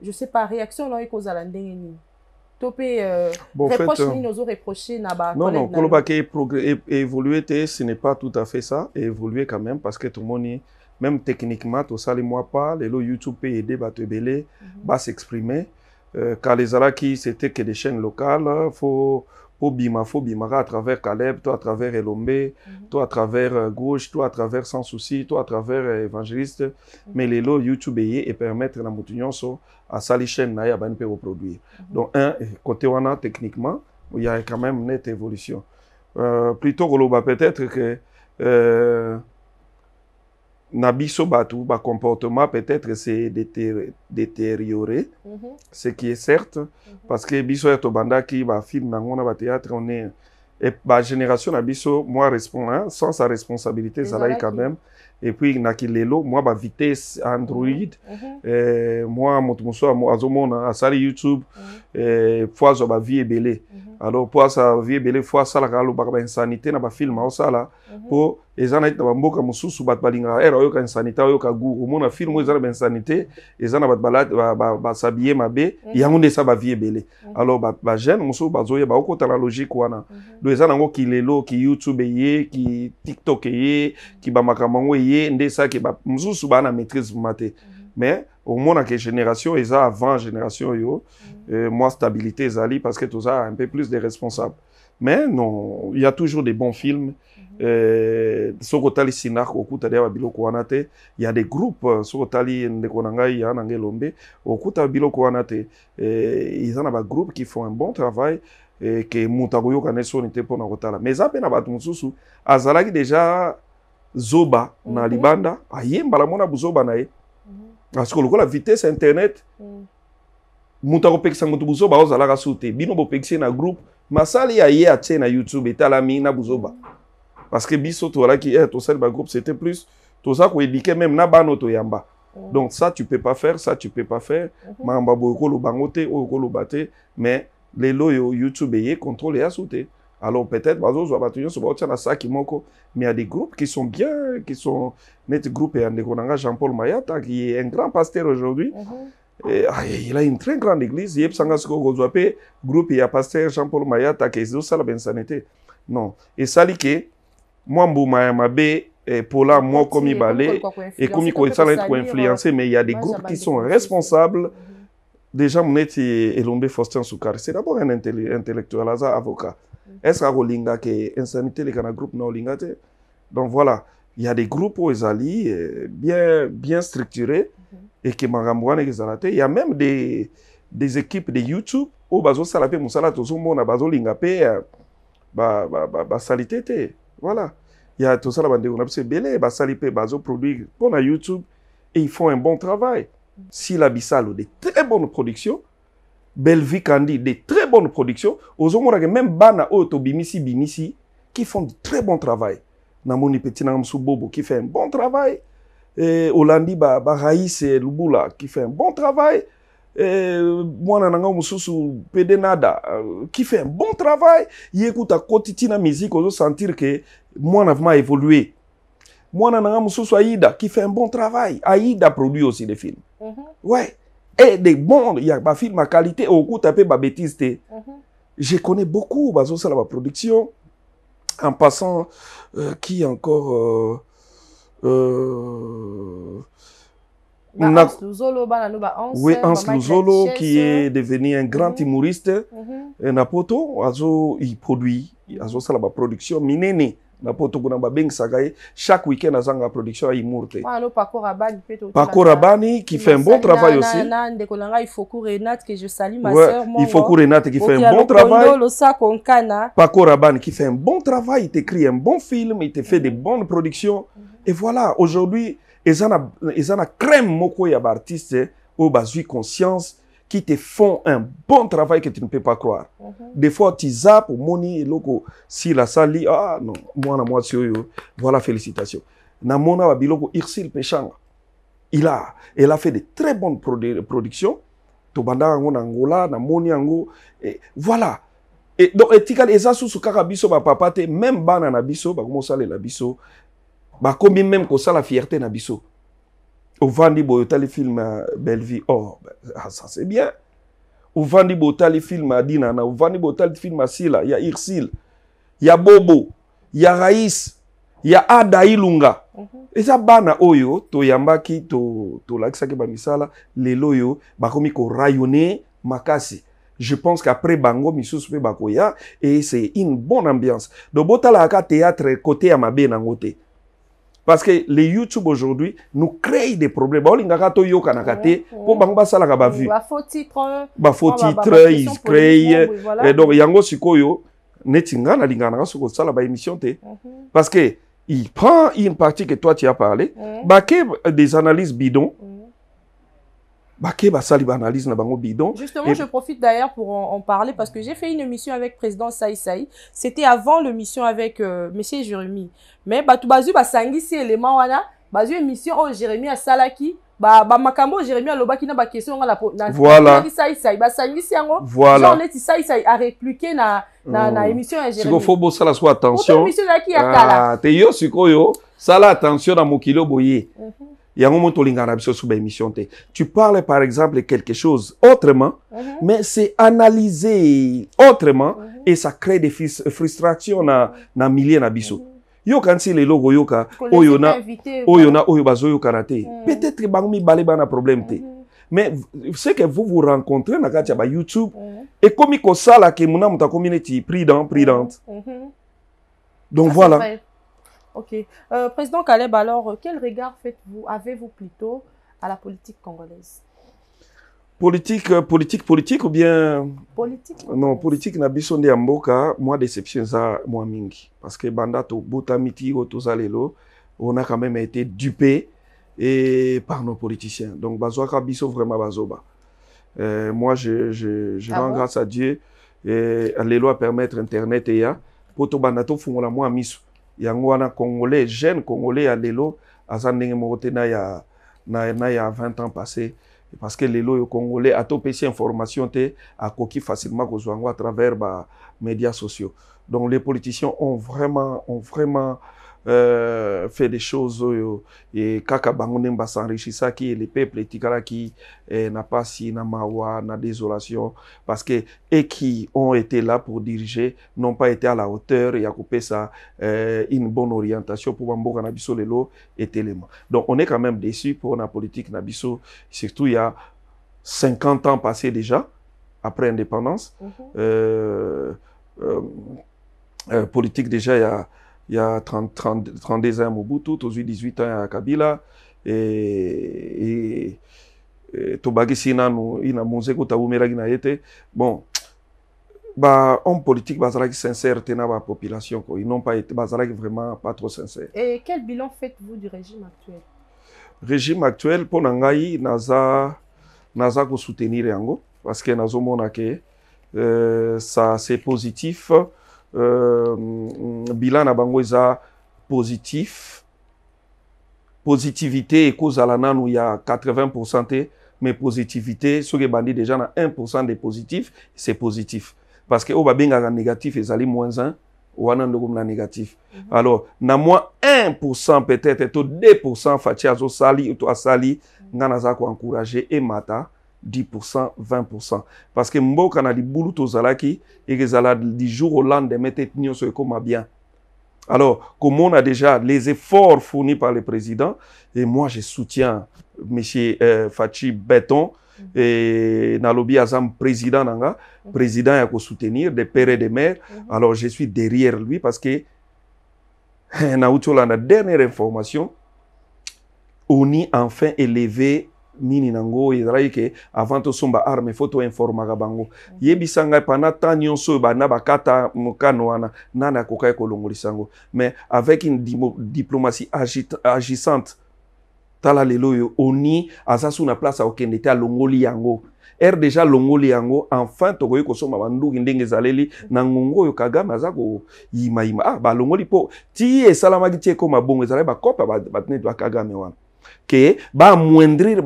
je sais pas réaction na yo ekozala ndenge nini to mpe euh, bon, reproche euh, nini non, Non, non. kolobaki évolué ce n'est pas tout à fait ça évolué quand même parce que tout le monde même techniquement ne sais pas lelo youtube mpe aide bah, mhm. bah, s'exprimer. Car les les qui c'était que des chaînes locales faut Obima, Bimara, à travers Caleb, toi à travers Elombe, mhm. toi à travers euh, Gauche, toi à travers Sans Souci, toi à travers euh, Évangéliste. Mhm. Mais les lots YouTube et permettre la moutunionso à Sali chaîne Naya ben reproduire. Mhm. Donc, un, côté a techniquement, il y a quand même une nette évolution. Euh, plutôt, peut-être que. Euh, na biso bato bacomportement peut-être se détérioré mm -hmm. ce qui est certes mm -hmm. parce que biso oyo tobandaki bafilme yango na bathéâtre on est eh, bagénération na biso moi respon, hein, sans sa responsabilité ezalaki quand même et puis na kilelo mwa bavitesse android mm -hmm. eh, mwa moto mosusu azomona asali youtube mhm. eh, po azwa bavie ebele mm -hmm. alors po asa vie ebele po mhm. asalaka alobaka bainsanité na bafilme aosala mm -hmm. po eza nayeti na bamboka mosusu bato balingaka ere oyoka insanité oyoka gu omona filme oyo eza na bainsanité eza na bato basabie mabe mhm. yango nde esa bavie ebele alors bajeune mosusu bazoya baokota na logique wana do eza nango kilelo ki youtube eye ki tiktok eye ki bamakambo yango eye ye nde esaki mosusu baa na maîtrise muma te mhm. mais omonaka génération eza avant génération oyo mhm. euh, mwa stabilité ezali parce que toza un peu plus de responsable mais non il y a toujours des bons films mhm. Euh, soki otali sinar okuta deya babiloko wana te ya de groupe euh, soki otali ndeko na ngai ya nanga elombe okuta biloko wana te euh, eza na bagroupe qui font un bon travail eh, ke moto akoyoka ne soni te mpona kotala mais eza mpe na bato mosusu azalaki déjà zoba na mhm. libanda la mona buzoba na ye mm -hmm. asiko la vitesse internet mm. moto akopekisa moto buzoba ozala ra te bino na groupe masali ya ye atie na youtube mi na buzoba mhm. parce que biso ki eh, ba groupe c'était plus toza edike même na bana yamba mm. donc ça tu peux pas faire ça tu peux pas faire mm -hmm. bangote o okolobango te oyo mais les loyo youtube ye contrôle ya a alors peut-être bazozwa baotia na mais il y a des groupes qui sont bien qui sont net groupe Et ndeko jean paul mayata qui est un grand pasteur aujourd'hui mhm. Et, ah, il a une très grande église Il sikoyo kozwa mpe groupe ya pasteur jean paul qui mayata aussi la bensani santé. non Et ça, esali ke mwa mbuma ya et eh, pola moko ça l'a un peu influencé. Hein. mais il y a des groupes qui sont responsables mhm. déjà moneti elombe faustin sukari c'est d'abord un intellectuel un avocat eske akolinga ke insanité kana groupe na olinga te donc voilà il y a des groupes aux ezali euh, bien bien structurés mhm. et -hmm. eke makambo les ekezala te il y a même des des équipes de youtube oyo bazosala mpe mosala tozomona bazolinga mpe basalite euh, ba, ba, ba, te voilà ya tosala de na biso ebele basali mpe bazoproduire mpo na youtube et ils font un bon travail mhm. sila bisalo de très bonnes productions Vie Candy, des très bonnes productions. même Bana Oto, oh, Bimisi, Bimisi, qui font du très bon travail. Namoni Petit Bobo, qui fait un bon travail. Et eh, Hollandi, bah, et Lubula, qui fait un bon travail. Eh, mwana na Pedenada, euh, qui fait un bon travail à côté de la musique sentir que mwana vraiment évolué mwana na Aïda, qui fait un bon travail Aïda produit aussi des films mhm. ouais et des bons il y a ma film ma qualité au coup taper ma bêtise mm je connais beaucoup bazo ça la production en passant euh, qui encore euh, euh bah, Luzolo, bah, oui, bah, qui est devenu un grand timouriste. -hmm. humoriste. Mhm. Napoto, azo, il produit, azo, ça, la production, minene na week-end, nous avons chaque weekend azanga production ya imour Paco Rabani, abani qui fait un bon travail aussi il faut que renate qui fait un bon travail Paco abani qui fait un bon travail il t'écrit un bon film il te fait des mhm. bonnes productions mhm. et voilà aujourd'hui eza na crème moko ya baartiste au eh, bazwi conscience qui te font un bon travail que tu ne peux pas croire. Mhm. Des fois, tu zappes, moni, logo si la ah non, moi, na moi, yo, voilà, félicitations. Na mona, biloko, irsil pechang. Il a, elle a fait de très bonnes productions. Tobanda, angola, na moni, ango, et voilà. Et donc, etikal, eza sous papa papate, même bana na biso, ba la biso, ba combien même la fierté na biso ovandi Vandi otali film ya bellevie or oh, ben, ah, ça c'est bien ovandi boye otali filme ya dinana ovandi boye otali film à sila ya Irsil. ya bobo ya rais ya ada ilunga mm -hmm. bana oyo tu Yambaki, to, to bamisala lelo Ba bakomi rayone, makasi je pense qu'après bango Missus mpe bakoya et c'est une bonne ambiance donc botalaka théâtre côté ya mabe nango parce que les youtube aujourd'hui nous créent des problèmes baolingaka toyokanaka te pour bango basalaka bavue bafaux titre ils créent donc yango sikoyo na nga nalingaka nanga soki osala baémission te mhm. parce que il prend une partie que toi tu as parlé bake euh, des analyses bidons analyse Justement, et... je profite d'ailleurs pour en, en, parler parce que j'ai fait une émission avec président Saï C'était avant l'émission avec euh, monsieur Jérémy. Mais batu bazu ba c'est élément wana bazu émission au Jérémy à Salaki ba ba makambo Jérémy à lobaki na ba question nga la na Voilà. Saï Saï ba sangisi yango. Voilà. Genre neti Saï Saï a répliqué na na na hmm. émission à Jérémy. Siko faut bosser la soit attention. Pour émission na ki ya ah, kala. Ah, te yo sikoyo, sala attention na mokilo boye. Mm yango mo tolingana na biso sous émission te tu parles par exemple quelque chose autrement mhm. mais c'est analysé autrement mhm. et ça crée des frustrations na oh, na milieu na biso uh -huh. yokanisi lelo koyoka oyo na oyo na oyo bazoyokana te mhm. peut-être bango balé bana problème te mais ce que vous vous rencontrez na kati ba youtube ça là ke muna moto akomi neti prudent prudente donc voilà Ok. Euh, président Caleb, alors, quel regard faites-vous, avez-vous plutôt à la politique congolaise Politique, euh, politique, politique ou bien... Politique. Non, politique na biso ya déception ça, moi mingi parce que Bandato, on a quand même été dupé et par nos politiciens donc bazwaka biso vraiment bazoba euh, moi je, je, je ah rends grâce à Dieu lois permettre internet pour po tobanda tofungola moi miso yango wana congolais jeune congolais ya lelo aza ndenge moko te na ya, na, na ya 20 ans passé parce que lelo oyo congolais atopesi information te akoki facilement kozwa yango à travers médias sociaux donc les politiciens ont vraiment ont vraiment euh, fait des choses oh, oh. et kaka peuples qui mbasa qui le peuple eh, na si na na désolation parce que et qui ont été là pour diriger n'ont pas été à la hauteur et à coupé ça eh, une bonne orientation pour bamboka na biso lelo tellement donc on est quand même déçu pour la politique na biso surtout il y a 50 ans passés déjà après indépendance mhm. euh, euh, politique déjà il y a il y a 30, 30, 32 ans à Mobutu, 18 ans à Kabila, et, et tobakisi nanu i na monze kota awumelaki na ye te bon bahomme politique bazalaki sincère te na bapopulation ko ils n'ont pas été bazalaki vraiment pas trop sincère et quel bilan faites-vous du régime actuel régime actuel mpo na ngai naza naza kosoutenir yango parce que nazomona ke euh, ça c'est positif euh, Euh, bilan na bango positif positivité il y ya 80 te mais positivité les bandi déjà na 1 de positif c'est positif parce que au négatif ezali moins 1 wana ndeko na négatif mm alors na moins 1 peut-être tout 2 sali ou to sali nga mata et mata 10%, 20%. Parce que mboka na et les ekezala du jour au lendemain, tête nyonso ekoma bien. Alors, comme on a déjà les efforts fournis par le président, et moi je soutiens M. Euh, Fachi Beton, mhm. et Nalobi Azam, président Nanga, mhm. président à soutenir, des pères et des mères. Mhm. Alors je suis derrière lui parce que, la <laughs> dernière information, on y enfin élevé nini nango ezalaki ke avant tosomba arme fo toinformaka bango yebisa ngai pana tan nyonso oyo bana bakata mokano wana nani akokaki kolongolisa yango mais avec une diplomatie agissante tala lelo oyo oni aza su na place akokende te alongoli yango r déjà alongoli yango enfin tokoki kosomba banduki ndenge ezaleli na ngongo oyo kagame aza koyimayima ah balongoli mpo ti esalamaki ti ekoma bongo ezalaki bakope batene to akagame wana que va baamwendrir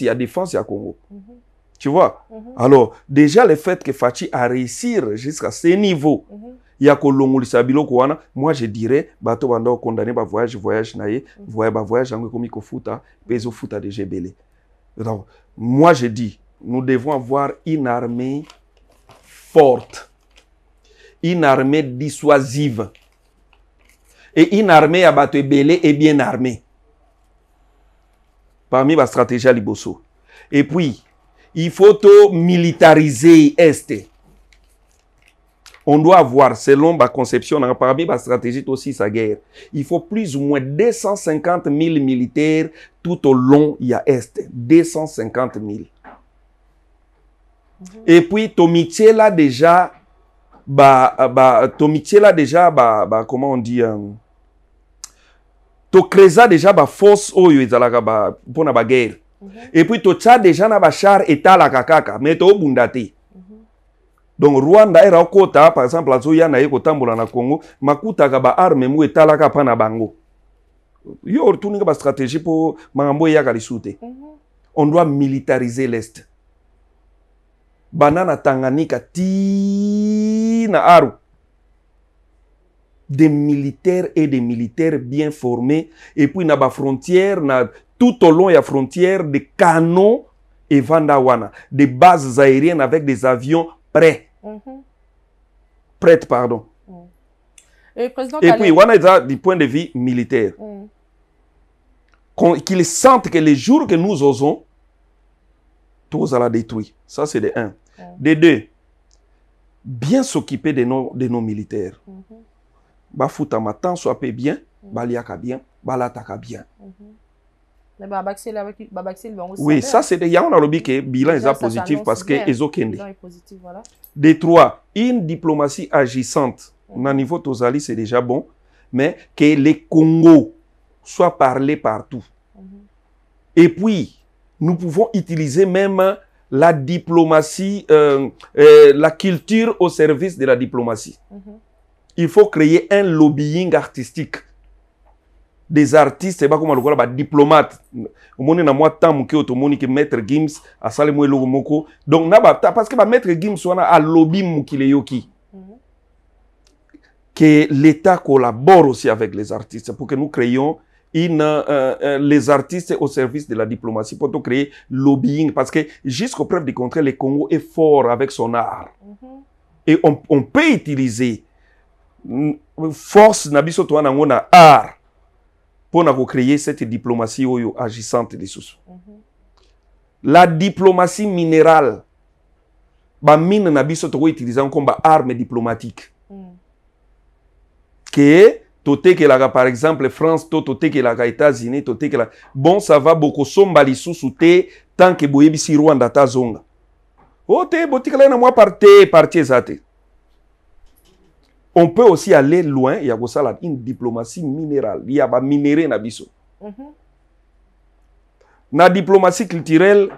y a défense ya Congo. Mm -hmm. Tu vois mm -hmm. Alors, déjà le fait que Fachi a réussi jusqu'à ce niveau, mm -hmm. ya kolongolisa biloko wana moi je dirais bato bando condamné par voyage na par voyage comme mhm. yango ekomi kofuta peso futa deja ebele donc moi je dis nous devons avoir une armée forte une armée dissuasive et une armée à bato ebele et bien armée parmi ma stratégie à Liboso. Et puis, il faut tout militariser Est. On doit avoir, selon ma conception, hein, parmi ma stratégie aussi sa guerre, il faut plus ou moins 250 000 militaires tout au long, il y a Est. 250 000. Mhm. Et puis, Tomiché là déjà, bah, bah, là déjà, bah, bah, comment on dit, euh, tokreza deja baforce oyo ezalaka mpona ba, baguerre mm -hmm. epuis totya deja na bashar etalaka kaka me toobunda te mhm. donc rwanda era okota par exemple azoya na ye kotambola na congo makutaka baarme mo etalaka mpa na bango yo otuninga bastratégie mpo makambo eyaka lisu te mm -hmm. on doit militariser lest bana na tanganika ti na aru des militaires et des militaires bien formés. Et puis, na ba frontière, na, tout au long, de la frontière des canons et Vandawana, des bases aériennes avec des avions prêts. Mm Prêtes, pardon. Mm. Et, et puis, Wana est du point de vue militaire. Mm. Qu'ils sentent que les jours que nous osons, tout à la détruire. Ça, c'est de un. Mm. Des deux, bien s'occuper de nos, de nos militaires. Mm-hmm faut matin soit peu bien mm-hmm. baliaka bien balataka bien mm-hmm. oui ça c'est... y cede yango nalobi ke bilan est positif parce que ezokende des trois une diplomatie agissante mm-hmm. au niveau tozali c'est déjà bon mais que les congo soit parlé partout et puis nous pouvons utiliser même la diplomatie, euh, euh, la culture au service de la diplomatie il faut créer un lobbying artistique des artistes eba koma on badiplomate omoni na mwa temps Il y a maître gims à mwa eloko moko donc na parce que maître gims lobby qui lobby là. que l'état collabore aussi avec les artistes pour que nous créions euh, euh, les artistes au service de la diplomatie pour créer lobbying parce que jusqu'au preuve du contraire le Congo est fort avec son art mhm. et on peut utiliser force na biso toa ar na art mpona créer cette diplomatie oyo agissante lisusu mm -hmm. la diplomatie minérale mine na biso tokoutilize yango comme arme diplomatique mm. que la par exemple france to la états-unis la bon ça va bokosomba lisusu te tant ke si rwanda ta zonga o oh, te botikala na mwa parte parti zate on peut aussi aller loin Il y ça là une diplomatie minérale Il ya minéré na biso mhm. na diplomatie culturelle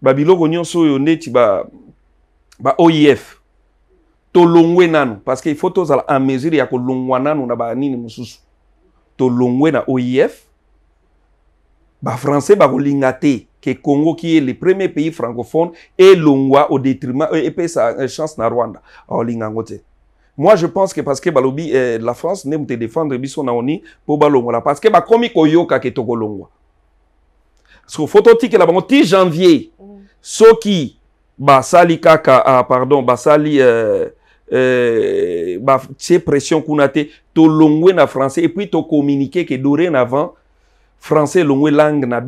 babiloko nyonso oyo neti ba, ba oif tolongwe nanu parce que faut tozala en mesure ya kolongwa nanu na banini mosusu tolongwe na oif français ba te Que congo qui est le premier pays francophone longwa au détriment epesa euh, chance na rwanda aolinga yango moi je pense que parce que balobi eh, la france nde te défendre biso na pour mpo balongola parce que bakomi koyoka que tokolongwa photo fo totikela bango 10 janvier soki basali kaka ah, pardon basali euh, euh, fait pression kuna te tolongwe na français et puis communiqué que dorénavant français elongwe langue na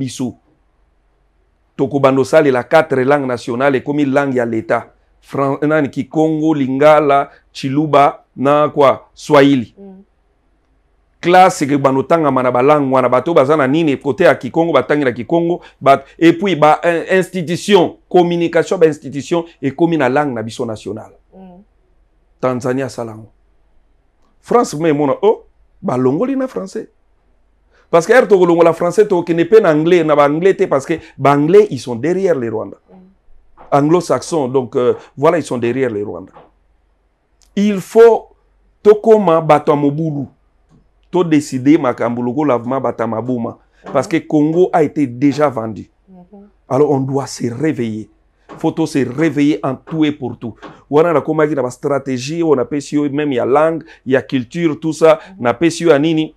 bandosal est la quatre langues langue nationale il langue à l'état Fran, nani Kikongo, Lingala, Chiluba na kwa Swahili mm. classe que banotangama na balangu wana bato bazana nini côté ya Kikongo batangela Kikongo bat, et puis ba institution communication ba institution et na langue na biso nationale mm. Tanzania salamu France me mona oh balongoli na français parce que ere tokolongola français ne pe na anglais na anglais te parce que anglais ils sont derrière les Rwandais anglo-saxons. Donc euh, voilà, ils sont derrière les Rwandais. Il faut tokoma batamobulu. To décider makambuloko lavma batamabuma. Parce que Congo a été déjà vendu. Alors on doit se réveiller. Il Faut se réveiller en tout et pour tout. On a koma ki na stratégie, on appelle même il y a langue, il y a culture, tout ça, na pesio nini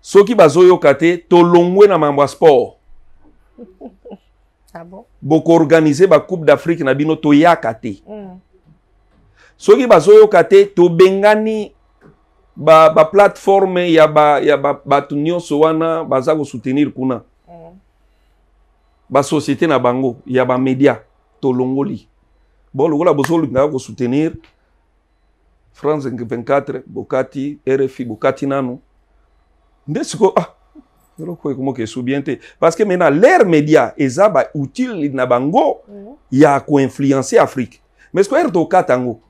Soki bazoyoka to tolongwe na mambo sport. Ah bokoorganize bacoupe d'afrique na bino toyaka te mm. soki bazoyoka te tobengani baplateforme ba, ba ya bato ya ba, ba nyonso wana baza kosoutenir kuna mm. basosiété na bango ya bamédia tolongoli bon lokola bozolingaka kosoutenir france 24 bokati rfi bokati nano nde sikoyo ah parce que maintenant l'air média est bah, utile pour influencer l'Afrique. Mais afrique mais pas le cas yango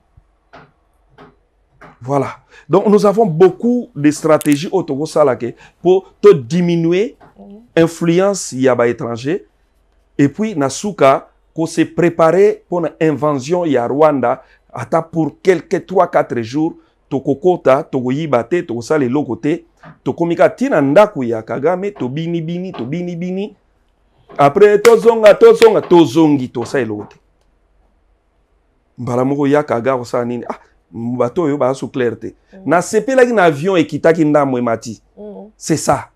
voilà donc nous avons beaucoup de stratégies pour diminuer pour te diminuer mhm. influence ya étranger. et puis nous suka préparé pour pour de rwanda pour quelques 3 4 jours Togo tokoyiba Togo tokómi ka ntina ndako ya kagame tobinibini tobinibini après tozonga tozonga tozongi tosa eloko te mbala moko ya kaga kosala nini ah, bato oyo baza so claire te mm. nasepelaki na avion ekitaki ndambo emati mm. c'est ça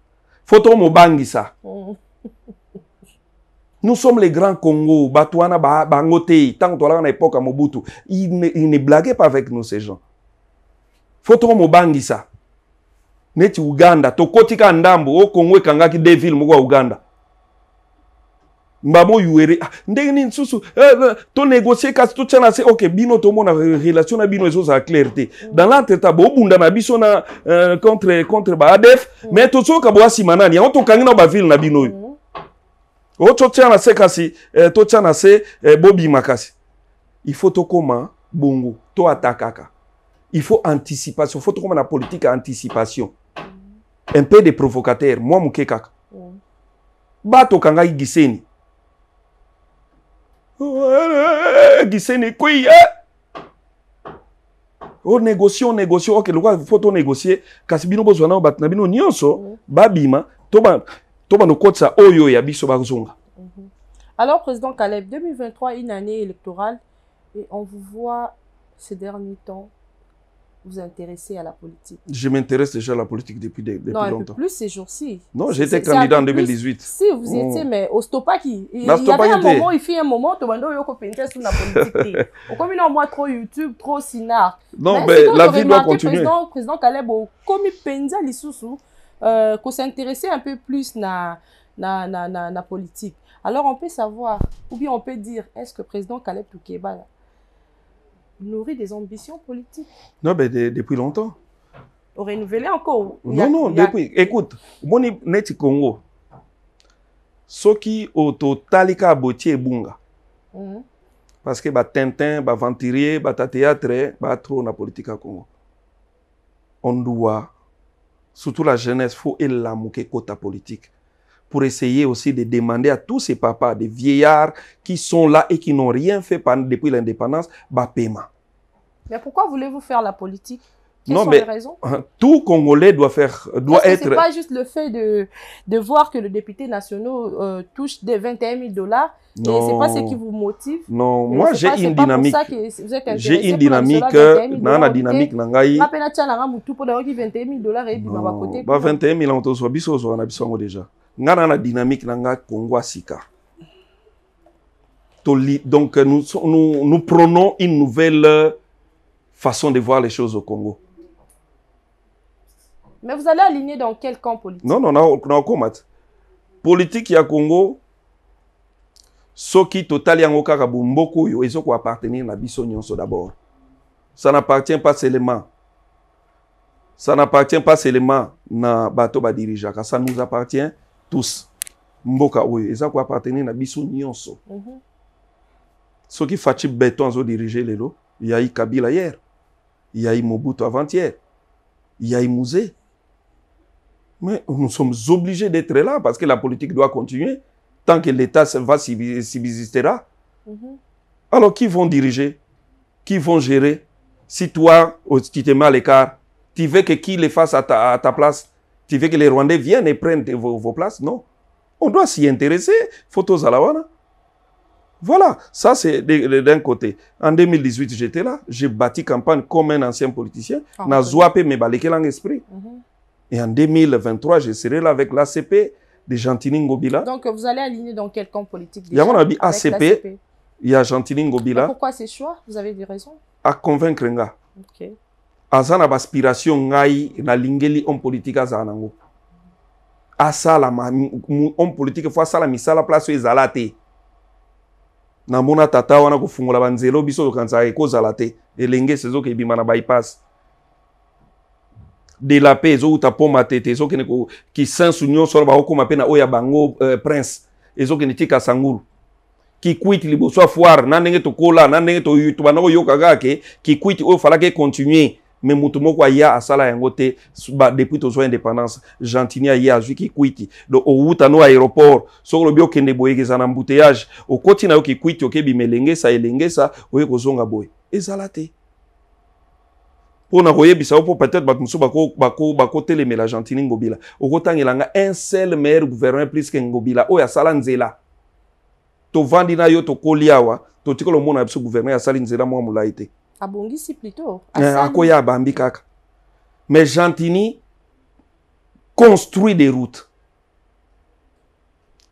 fo tomobangisa mm. nous sommes les grands congo bato wana bango te ntango toalaka na epoke ya mobutu il ne, il ne blaguait pas avec nous ces gens fo tomobangisa neti uganda tokotika kaka ndambo okongo ekangaki de moko uganda mbamo yuere ah, ndenge nini susu eh, eh kasi to se ok bino tomona eh, relation na bino ezozala claire te dans lentreta bobunda na biso eh, contre, contre baadef mm. mais tozoyoka boya nsima nani yango tokangi na baville na bino oyo mm. Oh, oyo se kasi eh, totia na se eh, bobima kasi il faut tokóma bongo toatakaka il faut anticipation il faut tokóma na politique anticipation un peu de provocateur moi moke mm. bato kanga ngai giseni eh, giseni kwei onégocie que oke lokwa fo tonégocie kasi bino bozwa nao na nyonso mm. babima toba toba oyo ya biso bazonga mm-hmm. alors président caleb 2023 une année électorale et on vous voit ces derniers temps vous intéressez à la politique Je m'intéresse déjà à la politique depuis, depuis non, un longtemps. Peu plus ces jours-ci. Non, j'étais candidat en 2018. si vous oh. étiez, mais au Stopaki. Il, il y avait un moment, oh, il fait un moment, tu vas de que sur la politique. <laughs> On il y a moi trop YouTube, trop Sinar. Non, mais, la vie doit continuer. Président, président Caleb, oh, comme il pensa sous euh, qu'on s'intéressait un peu plus na na na na, politique. Alors on peut savoir, ou bien on peut dire, est-ce que président Caleb Toukeba nourrit des ambitions politiques. Non, mais de, depuis longtemps. Au renouvelé encore. Non, a, non, a... depuis. Écoute, mon neti Congo, soki ototalika botie ebunga mm -hmm. parce que batintin baventurier batateatre batro na politique ya congo onduwa surtout la jeunesse fo elamuka ekota politique pour essayer aussi de demander à tous ces papas, des vieillards qui sont là et qui n'ont rien fait depuis l'indépendance, bah, paiement. Mais pourquoi voulez-vous faire la politique non, sont mais les raisons <laughs> tout Congolais doit faire, doit Parce être. C'est pas juste le fait de, de voir que le député national euh, touche des 21 000 dollars. Non. Et c'est pas ce qui vous motive. Non, moi j'ai une dynamique. J'ai une dynamique. Non, la dynamique nangai. Appelle à Tchana Ramoutou pour d'avoir 21 000 dollars et puis ma côté. Bah 21 000 on te soit biso soit on a biso déjà. Ngana la dynamique nanga Congo Sika. Donc nous, nous, nous prenons une nouvelle euh, façon de voir les choses au Congo. Mais vous allez aligner dans quel camp politique Non, non, na okomata. Politique a Congo soki totali yango kaka bomboka de ezoko appartenir na biso nyonso d'abord. Ça n'appartient pas seulement ça n'appartient pas seulement na bato ba ça nous appartient tous. Mboka et ça ko appartenir na biso nyonso. qui -hmm. Soki Fachi Beton azo diriger lots, il y a eu Kabila hier, il y a eu Mobutu avant-hier, il y a eu Mouzé, mais nous sommes obligés d'être là parce que la politique doit continuer tant que l'État va subsistera. Mhm. Alors, qui vont diriger Qui vont gérer Si toi, tu te mets à l'écart, tu veux que qui les fasse à ta, place Tu veux que les Rwandais viennent et prennent vos, places Non. On doit s'y intéresser. Photos à la Voilà, ça c'est d'un côté. En 2018, j'étais là, j'ai bâti campagne comme un ancien politicien. Ah, N'a zoapé mes balais, l'esprit. Et en 2023, je serai là avec l'ACP de Gentilin Ngobila. Donc, vous allez aligner dans quel camp politique déjà, Il y a mon ami ACP, il y a Gentilin Ngobila. pourquoi ces choix Vous avez des raisons À convaincre nga. Ok. À na baspiration ngai na lingeli homme politique zanango. nango. ça la, homme politique fois sala misala place ezala Na mona tata wana kofungola banzelo biso tokanisaka ekozala te elenge sezoka ebima na bypass dela mpe ezowuta poma tete ezokende kisansu nyonso wana bakokóma mpe na oyo ya bango euh, prince ezokende tika sangulu kikwiti liboso ya foire na ndenge tokola na ndenge tobanda koyoka kaka ke kikwiti oyo falaki econtinue me moto moko aya asala yango te depuis tozwa indépendance gentini aye azwi kikwiti donc owuta no aéroport soki olobi okende boye kezala na embouteillage okoti na yo kikwiti okebima elengesa elengesa oye kozonga boye ezala te mpona koyebisa yo mpo peut-être bato mosusu bakotelemela gentili ngobila okotangela nga un seul meilleur gouverneur plus ke ngobila oyo asala nzela tovandi na yo tokoli awa totikala omona biso gouverneur asali nzela mwa molai te abongisi plutôt eh, akoya abambi kaka mais gentini construit des routes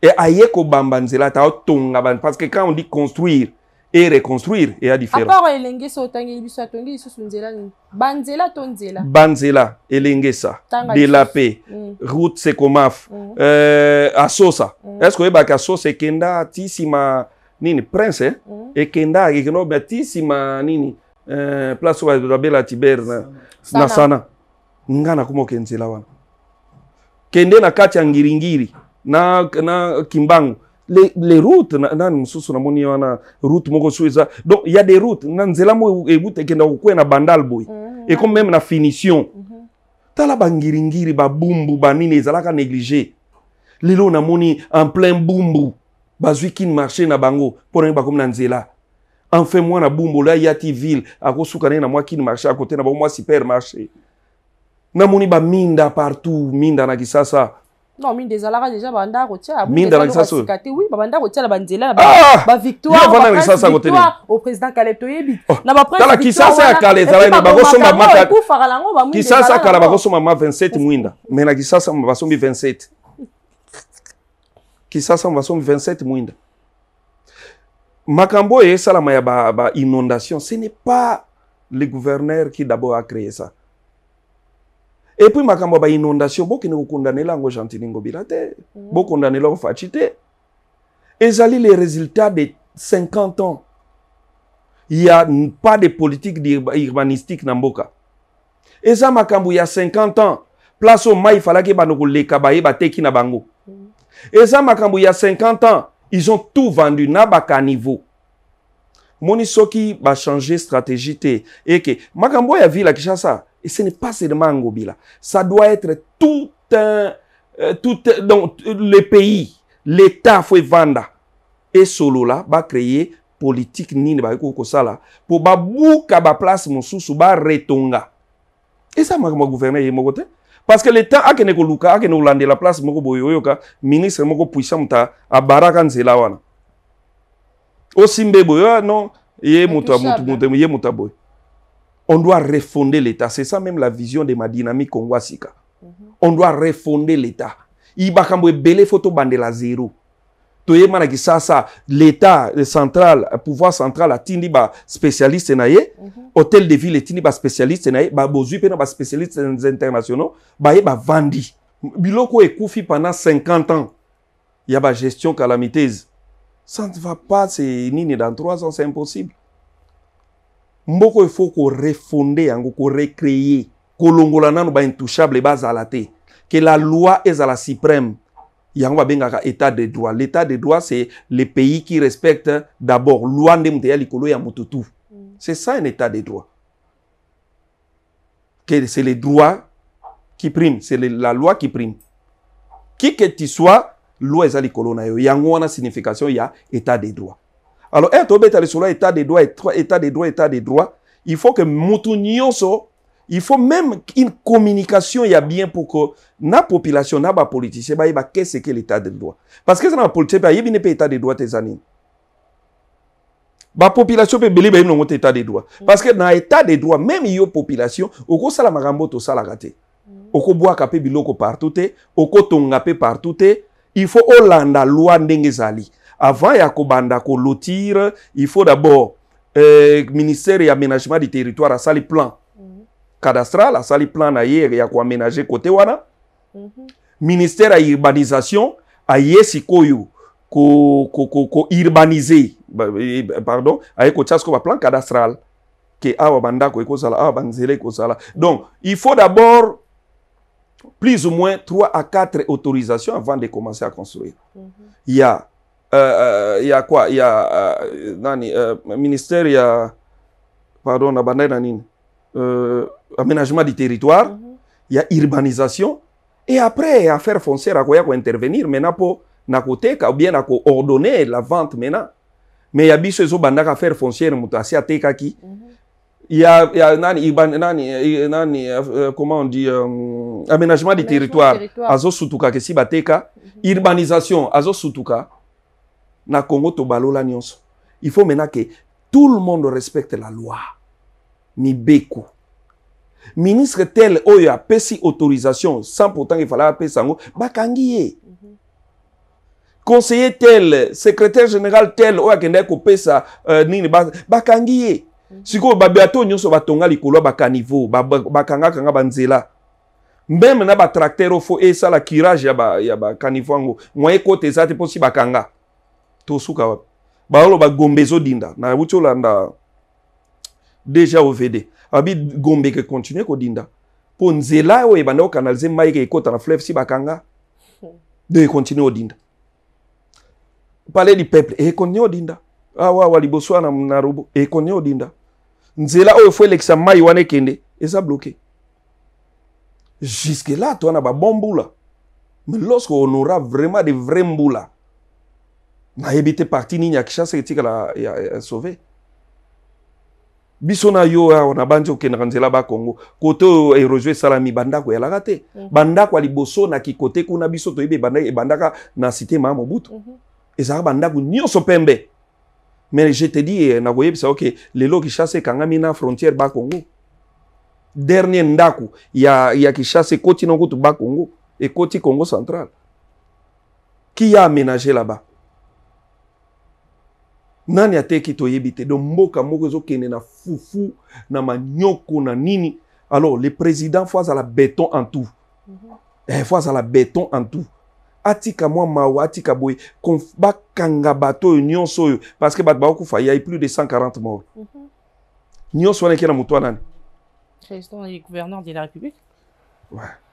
e aye kobamba nzela ata otonga bantu parce que quand on dit construire et reconstruire eya différentbanzela elengesa delape mm. route sekomaf mm. euh, asosa mm. est ce que oyebaka asosa ekenda ti nsima nini prince eh? mm. ekenda ekenda obia ti nsima nini euh, place oyo babela tiber na sana, na sana. nga nakoma oke nzela wana kende na kati ya ngiringiri na, na kimbangu les, les routes nani mosusu namoni wana route moko su eza donc ya des routes na nzela moko e, ebuta ekendaka kokwea na bandal boye mm -hmm. ekome même na finition mm -hmm. tala bangiringiri babumbu banini ezalaka néglige lelo namoni en plein bumbu bazwi kini marché na bango mpo nani bakomi na nzela enfin mwana bumbu ola ya ti ville akosuka naye na mwa kini marché akote na bango mwa supermarché namoni baminda partout minda na kisasa non mingi ezalaka déjà bandaka kotialasika te oui babandaka kotiala banzela bavictoirevictoire au président kale toyebi oh, na bakisasa <laughs> eh, ya kala ezalaki na bakosombaakufaka yango kisasa ya kala bakosomba ma 27 mwinda mais na kisasa basombi 27 kisasa basombi 27 mwinda makambo oyo esalama ya bainondation ce n'est pas le gouverneur qui d'abord a créé ça epuis makambo ya bainondation bokende kokondanela yango gentili ngobila te mm. bokondanela yango faci te ezali le résultat de 50 ans ya pas de politique urbanistique na mboka eza makambo ya 50 ans place oyo mai efalaki bando koleka bayeba teki na bango mm. eza makambo ya 50 ans ils ont tout vendu na bakaniveau moni soki bachange stratégie te eke makambo oyo ya ville ya kinshasa Et ce n'est pas seulement en Gobila. Ça doit être tout un... Euh, tout, donc, le pays, l'État, faut vendre. Et solo là, va créer politique nini bakoki kosala mpo babuka baplace mosusu baretonga eza makambo ya guverner ye moko te parce que le temps akende koluka akende kolandela place moko boye oyoka ministre moko puissant moto abaraka nzela wana osimbe boye ah, non ye moto ye moto aboye On doit refonder l'État. C'est ça même la vision de ma dynamique On doit refonder l'État. Ibakambo ebele photo la zéro. toyeba ça ça l'état central pouvoir central a y na des mm -hmm. hôtel de ville a baspécialiste na ye bozwi mpe ba spécialistes internationaux vandi. bavandi biloko ekufi pendant 50 ans y a ya gestion calamiteuse. ça ne va pas c'est ni dans trois ans c'est impossible mboka oyo fo korefonde yango korecreye kolongola nano baintouchable bazala te ke la loi ezala suprême yango babengaka état de droit l'état de droit c'est le pays qui respecte d'abord loi nde moto eya likolo ya moto tu c'est ça un état de droit que c'est le droit qui prime c'est la loi qui prime qui que tu sois loi eza likolo na yo yango wana signification ya état de droit alors e tobeta lisolo ya état des droits état des droits état des droits il faut que mutu nyonso il faut même une communication ya bien pour que na population na bapoliticien bayeba qu'est-ce que l'état des droits parce que eza na bapoliticien mpe ayebi ne mpe état des droits te eza nini bapopulation mpe ebele bayebi nango te état des droits parce que na état des droits même yo population okosala makambo tosalaka te okobwaka mpe biloko partout te okotonga mpe partout te il faut olanda loi ndenge ezali avant ya kobanda il faut d'abord euh, ministère et aménagement du territoire sali plan mhm. cadastral -hmm. cadastral plan na hier ya aménager côté wana mm ministère à urbanisation a yesikoyu kourbanize ko, ko, ko pardon aye kotia plan cadastral ke donc il faut d'abord plus ou moins 3 à 4 autorisations avant de commencer à construire. Mhm. Il y a uh, ya kwa ya uh, nani uh, ministère ya pardon na bandai na nini uh, aménagement du territoire mm -hmm. ya urbanisation et après affaire foncière akoya intervenir maintenant mpo na koteka ou bien na koordonner la vente maintenant me ya biso ezobandaka affaire foncière si asi atekaki mm -hmm. ya, ya nani, a nani, nani comment on dit euh, aménagement du territoire azo esi bateka mm -hmm. urbanisation azosutuka na Congo tobalola nyonso il faut maintenant que tout le monde respecte la loi mibeko ministre tel oyo pesi autorisation sans pourtant il fallait appeler yango bakangi ye conseiller tel secrétaire général tel oyo akendaki kopesa pesa euh, nini bakangiye. ye sikoyo babiato nyonso batonga likolo ya bakanga kanga banzela même na et ça la kirage ya ya bacaniveau yango moye kota eza te possible bakanga tosuka wapi baoloba gombe ezodinda nauti olanda deja ovd abi gombe ekocontinue kodinda mpo nzela oyo ebanda kokanalize mai ke ekɔta na fleuve si bakanga do ekontinue odinda pale di peuple ekontinue odinda awa awa liboso wana na robo ekontinue odinda nzela oyo fo elekisa mai wana ekende eza bloke jusque là to wana babombula mais lorsque on aura vraiment de vrai mbula te parti nini ya kinshasa etikala ya, ya sauve biso na yo awa nabandi kokendaka nzela bakongo kote euh, oyo érosion esalami bandako eyalaka te mm -hmm. bandako ya liboso na kikote kuna biso toyebi ebandaka na cité maa mobutu mm -hmm. ezalaka bandako nyonso pembe mais je te dis eh, nakoyebisa oke okay, lelo kinshasa ekangami na frontiere bakongo dernier ndako ya, ya kinshasa ekoti na kutu bakongo ekoti congo central ki ya aménage là-bas nani ateki toyebi te donc mboka moko ezokende na fufu na manyoko na nini alors le président à la béton en tout mm -hmm. eh, à la béton en tout atika moi mawa atika boye combat bato union nyonso parce que bato bakokufa yai plus de 140 morts mm -hmm. nyonso wana eke na moto wana ni président gouverneur de la république ouais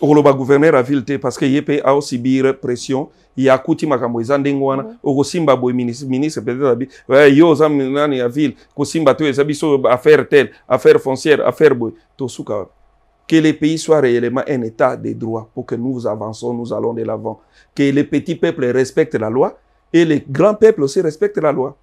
okoloba gouverneur avile te parce que ye mpe aosibire pression ya kuti makambo eza ndenge wana mm-hmm. okosimba boye ministre peut-être abi yo oza nani ya ville kosimba to eza biso affaire telle affaire foncière affaire boye tosuka que les pays soient réellement un état de droit pour que nous avançons, nous allons de l'avant. Que les petits peuples respectent la loi et les grands peuples aussi respectent la loi.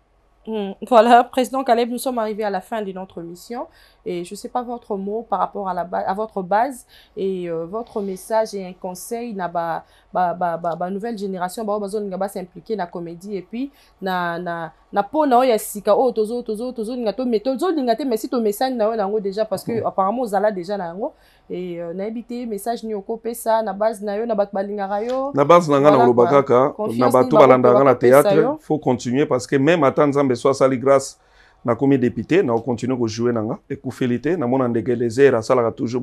Mm, voilà, Président Caleb, nous sommes arrivés à la fin de notre mission et je sais pas votre mot par rapport à, la à votre base et euh, votre message et un conseil na ba, ba, ba, ba, ba nouvelle génération bao bazolinga s'impliquer na comédie et puis na, na, na mpo na oyo ya sika oyo oh, tozo tozo tozolinga to tozolinga te mesi tomessage na yo na yango déjà parce que mhm. apparemment allez déjà na yango et euh, nayebi te message pe ça na base na yo na bato balingaka yo na base na ngana na koloba na bato balandaka na théâtre faut continuer parce que même ata nzambe soit sali grâce nakomi député nakokontinue kojoue na nga ekufeli te namona ndeke lezer asalaka toujours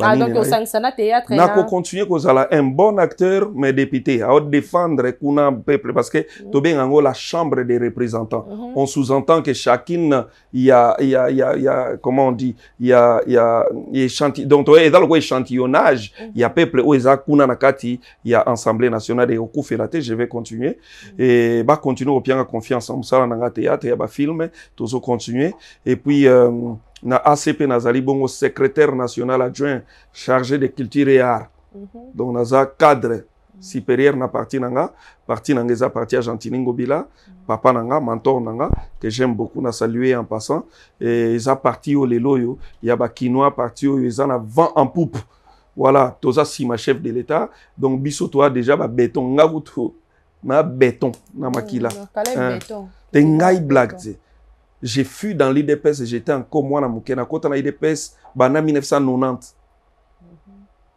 Bah, ah, donc au te théâtre nakocontinue kozala un bon acteur mais député défendre kuna peuple parce que to mm. tobenga la chambre des représentants mm-hmm. on sous-entend que chacune a... il y a comment on dit ya ya a donc eza lokola échantillonnage il y ya mm-hmm. peuple oyo eza kuna na ya assemblée nationale ekokufela je vais continuer mm-hmm. et bah continuer au kopianga confiance mosala na nga théâtre ya bafilme continuer. et puis euh, na acp nazali secrétaire national adjoint chargé de culture et art mm -hmm. donc naza cadre supérieur na parti nanga parti na nga eza parti mhm. papa nanga, mentor nanga que j'aime beaucoup na saluer en passant Et za parti au lelo oyo ya est parti y a na vent en poupe voilà toza sima chef de l'état donc biso toi déjà béton. nga kutu na beton na makila mm, hein. te ngai blague j'ai fui dans l'IDPS et j'étais encore mwana moke l'IDPS, na IDPS en 1990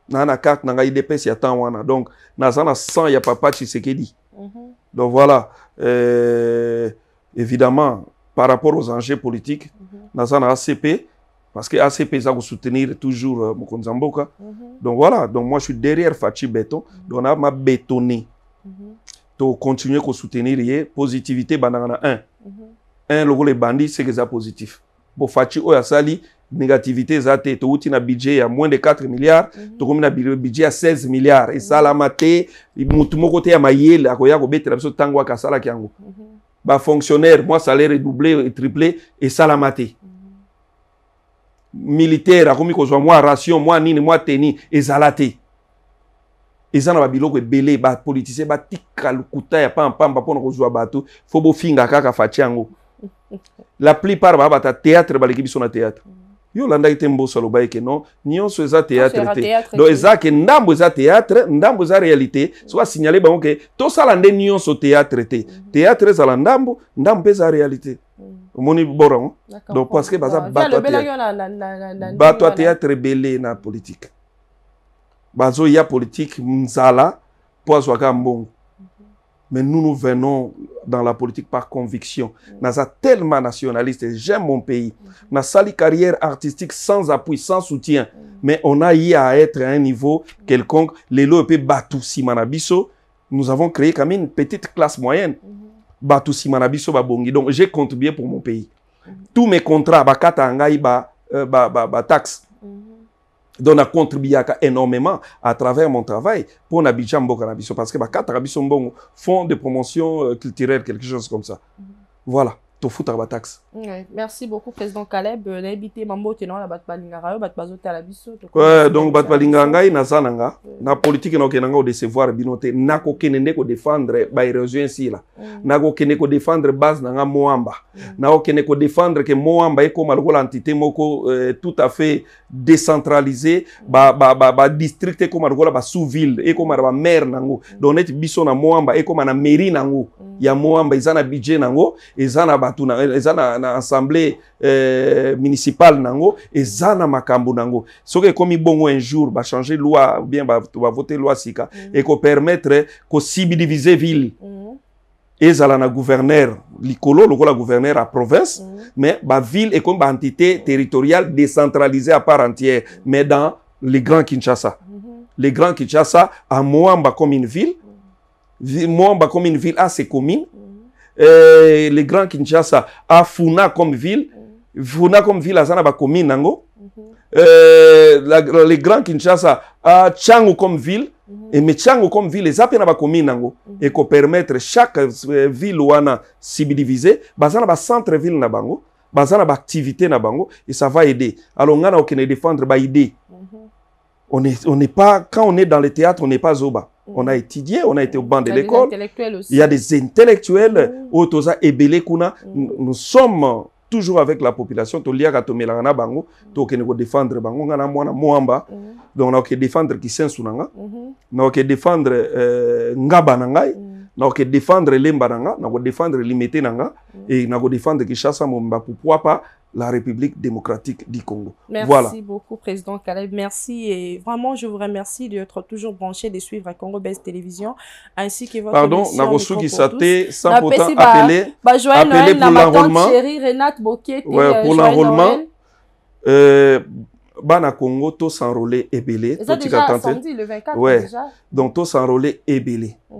Il na carte na ngai y a tant wana donc naza a 100 ya papa ce mm dit. donc voilà euh, évidemment par rapport aux enjeux politiques il mhm. y a ACP parce que ACP c'est soutenir toujours euh, mhm. donc voilà donc moi je suis derrière Fachi Beton mhm. on m'a donc bétonné. Pour continuer à soutenir kosoutenir positivité, positivité y na 1 mm un. un lokola ebandi seke eza positif bo faci oyo asali négativité eza te towuti na budget ya moins de 4 milliards mm -hmm. tokomi na budget mhm. ya 16 milliards esalama te motu moko te ya mayele akoya kobetela biso ntango aka asalaki yango mm -hmm. bafonctionnaire mwa salaire edouble etriple esalama te mm -hmm. militaire akomi kozwa mwa ration mwa nini mwa teni ezala te eza na babiloko ebele bapolitisien batika lokuta ya pampamba mpona kozwa bato fo bofinga kaka faci yango mm -hmm. la plupart va bata théâtre baleki biso na théâtre mm. yo olandaki te mbosaloba eke non nyonso eza théâtre te donc eza ke ndambo eza théâtre ndambo eza réalité soit asignale bango ke tosala nde nyonso théâtre te mm. théâtre ezala ndambo ndambo mpe eza réalité mm. Moni borango hein? donc parce que baza bato ya théâtre ebele na politique. politike bazoya politique nzala mpo ka mbongo mais nous, nous venons dans la politique par conviction. Nous sommes tellement nationalistes, j'aime mon pays. Nous avons une carrière artistique sans appui, sans soutien, mm. mais on a eu à être à un niveau mm. quelconque. Les et Batou Manabiso. nous avons créé quand même une petite classe moyenne. Mm. Batou Simanabiso Babongi. Donc j'ai contribué pour mon pays. Tous mes contrats, Bakata ba Batax, donc a contribué énormément à travers mon travail pour n'abidjan mboka parce que bakataka biso mbongo fonds de promotion euh, culturelle quelque chose comme ça mhm. voilà tofutaka bataxe merci beaucoup président caleb euh, mambo te mambote la wana bato balingaka à la bazotala biso donc bato balingaka ngai naza na nga na ko nakokende ko défendre bino te nakokende nde là, mm. na sila ko défendre base na nga moamba mm. na ko défendre que moamba e ko lokola entité moko euh, tout à fait mm. ba ba ba décentralisé badistrict ekóma ba sous ville ekóma na maire nango donc net biso na moamba e ko na mairie nango ya moamba izana na budget nango eza na ils ont eza na, na assemblée euh, municipale nango eza na makambo nango soki ekomi bongo un jour changer loi ou bien voter loi sika mm -hmm. ekopermettre la ville mm -hmm. ezala na gouverneur likolo lokola gouverneur à province mm. mais mm ville est comme une entité territoriale décentralisée à part entière mm. mais dans les grands kinshasa -hmm. le grand kinshasa Moamba comme une ville mm. Moamba comme une ville a ses eh, les le grand Kinshasa FUNA comme ville mm. funa comme ville aza na bakomine la, la, le grand kinshasa Tchango comme ville mm-hmm. Et mais comme ville les mpe na commune n'ango mm-hmm. et -hmm. permettre chaque euh, ville ville wana bah, subdivisée baza na centre ville na bango baza na activité na bango et ça va aider alors on a okende défendre bah, mm-hmm. On On n'est on n'est pas quand on est dans le théâtre on n'est pas bas on a étudié, on a été au banc de l'école. Il y a des intellectuels. Mm. Otoza oh, Ebele Kuna. Mm. Nous sommes toujours avec la population. Toliaka Tomelangana Bango. Mm. Tokeneko défendre Bango. Ngana Mwana Mwamba. Donc on a que défendre Kisensunanga. On mm-hmm. a que défendre euh, Ngabanangai. On a que défendre Lembananga. On a défendre Limete Nanga. Et on a que défendre Kishasa Momba. Pourquoi pas la République démocratique du Congo. Merci beaucoup, Président Caleb. Merci et vraiment, je vous remercie d'être toujours branché, de suivre à Congo Best Télévision, ainsi que votre Pardon, émission Pardon, sans pourtant bah, appeler, bah, appeler pour l'enrôlement. Renate Boquet, ouais, euh, pour l'enrôlement. Euh, bana Congo, tous s'enrôler ebélé. C'est déjà samedi, le 24 ouais. Donc, tous s'enrôler ebélé. Mmh.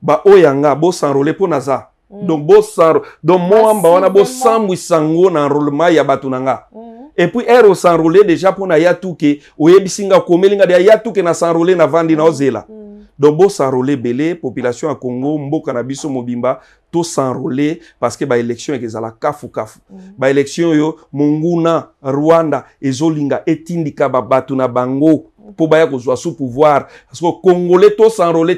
Ba oyanga, bo s'enrôler pour Naza. mm. donc bosaro donc moamba wana bosambwisa ngo na enrôlement ya bato na nga mm. epuis ere osenrole déjà mpo na ya tuke oyebisi nga komeli nga deya ya tuke na senrole na vandi na ozela mm. mm. donc bosenrole ebele population ya congo mboka na biso mobimba tosenrole parce que baélection eke ezala kafukafu mm. baélection oyo monguna rwanda ezolinga etindika babato na bango pour baya kozwa sous pouvoir parce que congolais to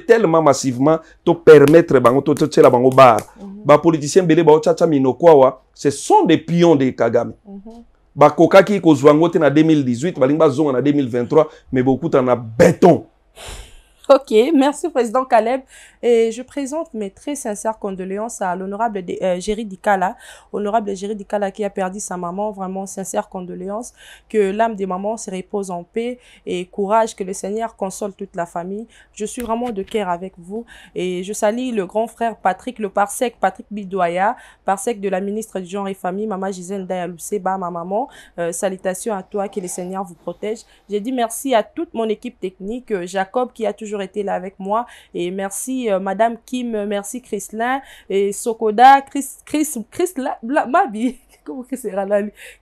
tellement massivement pour permettre bango to tchela bango bar mhm. ba politicien belé ba ce sont des pions de Kagame mhm. kokaki kozwa ngo te en 2018 les zonga en 2023 mais beaucoup t'en a béton <laughs> Ok, merci Président Caleb. Et je présente mes très sincères condoléances à l'honorable euh, Dikala, honorable Géry Dikala qui a perdu sa maman. Vraiment sincères condoléances. Que l'âme des mamans se repose en paix et courage. Que le Seigneur console toute la famille. Je suis vraiment de cœur avec vous. Et je salue le grand frère Patrick, le parsec Patrick Bidoya, parsec de la ministre du Genre et Famille, Maman Gisèle Dayalouseba, ma maman. Euh, salutations à toi, que le Seigneur vous protège. J'ai dit merci à toute mon équipe technique, euh, Jacob qui a toujours été là avec moi. Et merci euh, Madame Kim, merci Chrislin et Sokoda, Chris, Chris, Chris, la, la, Mabi. <laughs> Comment que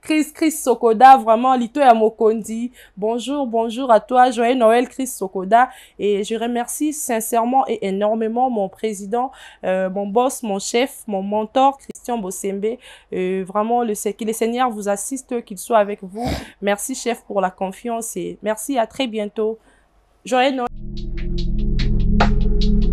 Chris, Chris Sokoda, vraiment, Lito et Bonjour, bonjour à toi, Joël Noël, Chris Sokoda. Et je remercie sincèrement et énormément mon président, euh, mon boss, mon chef, mon mentor, Christian Bossembe. Euh, vraiment, le, que le Seigneur vous assiste, qu'il soit avec vous. Merci, chef, pour la confiance et merci à très bientôt. Joyeux Noël. thank you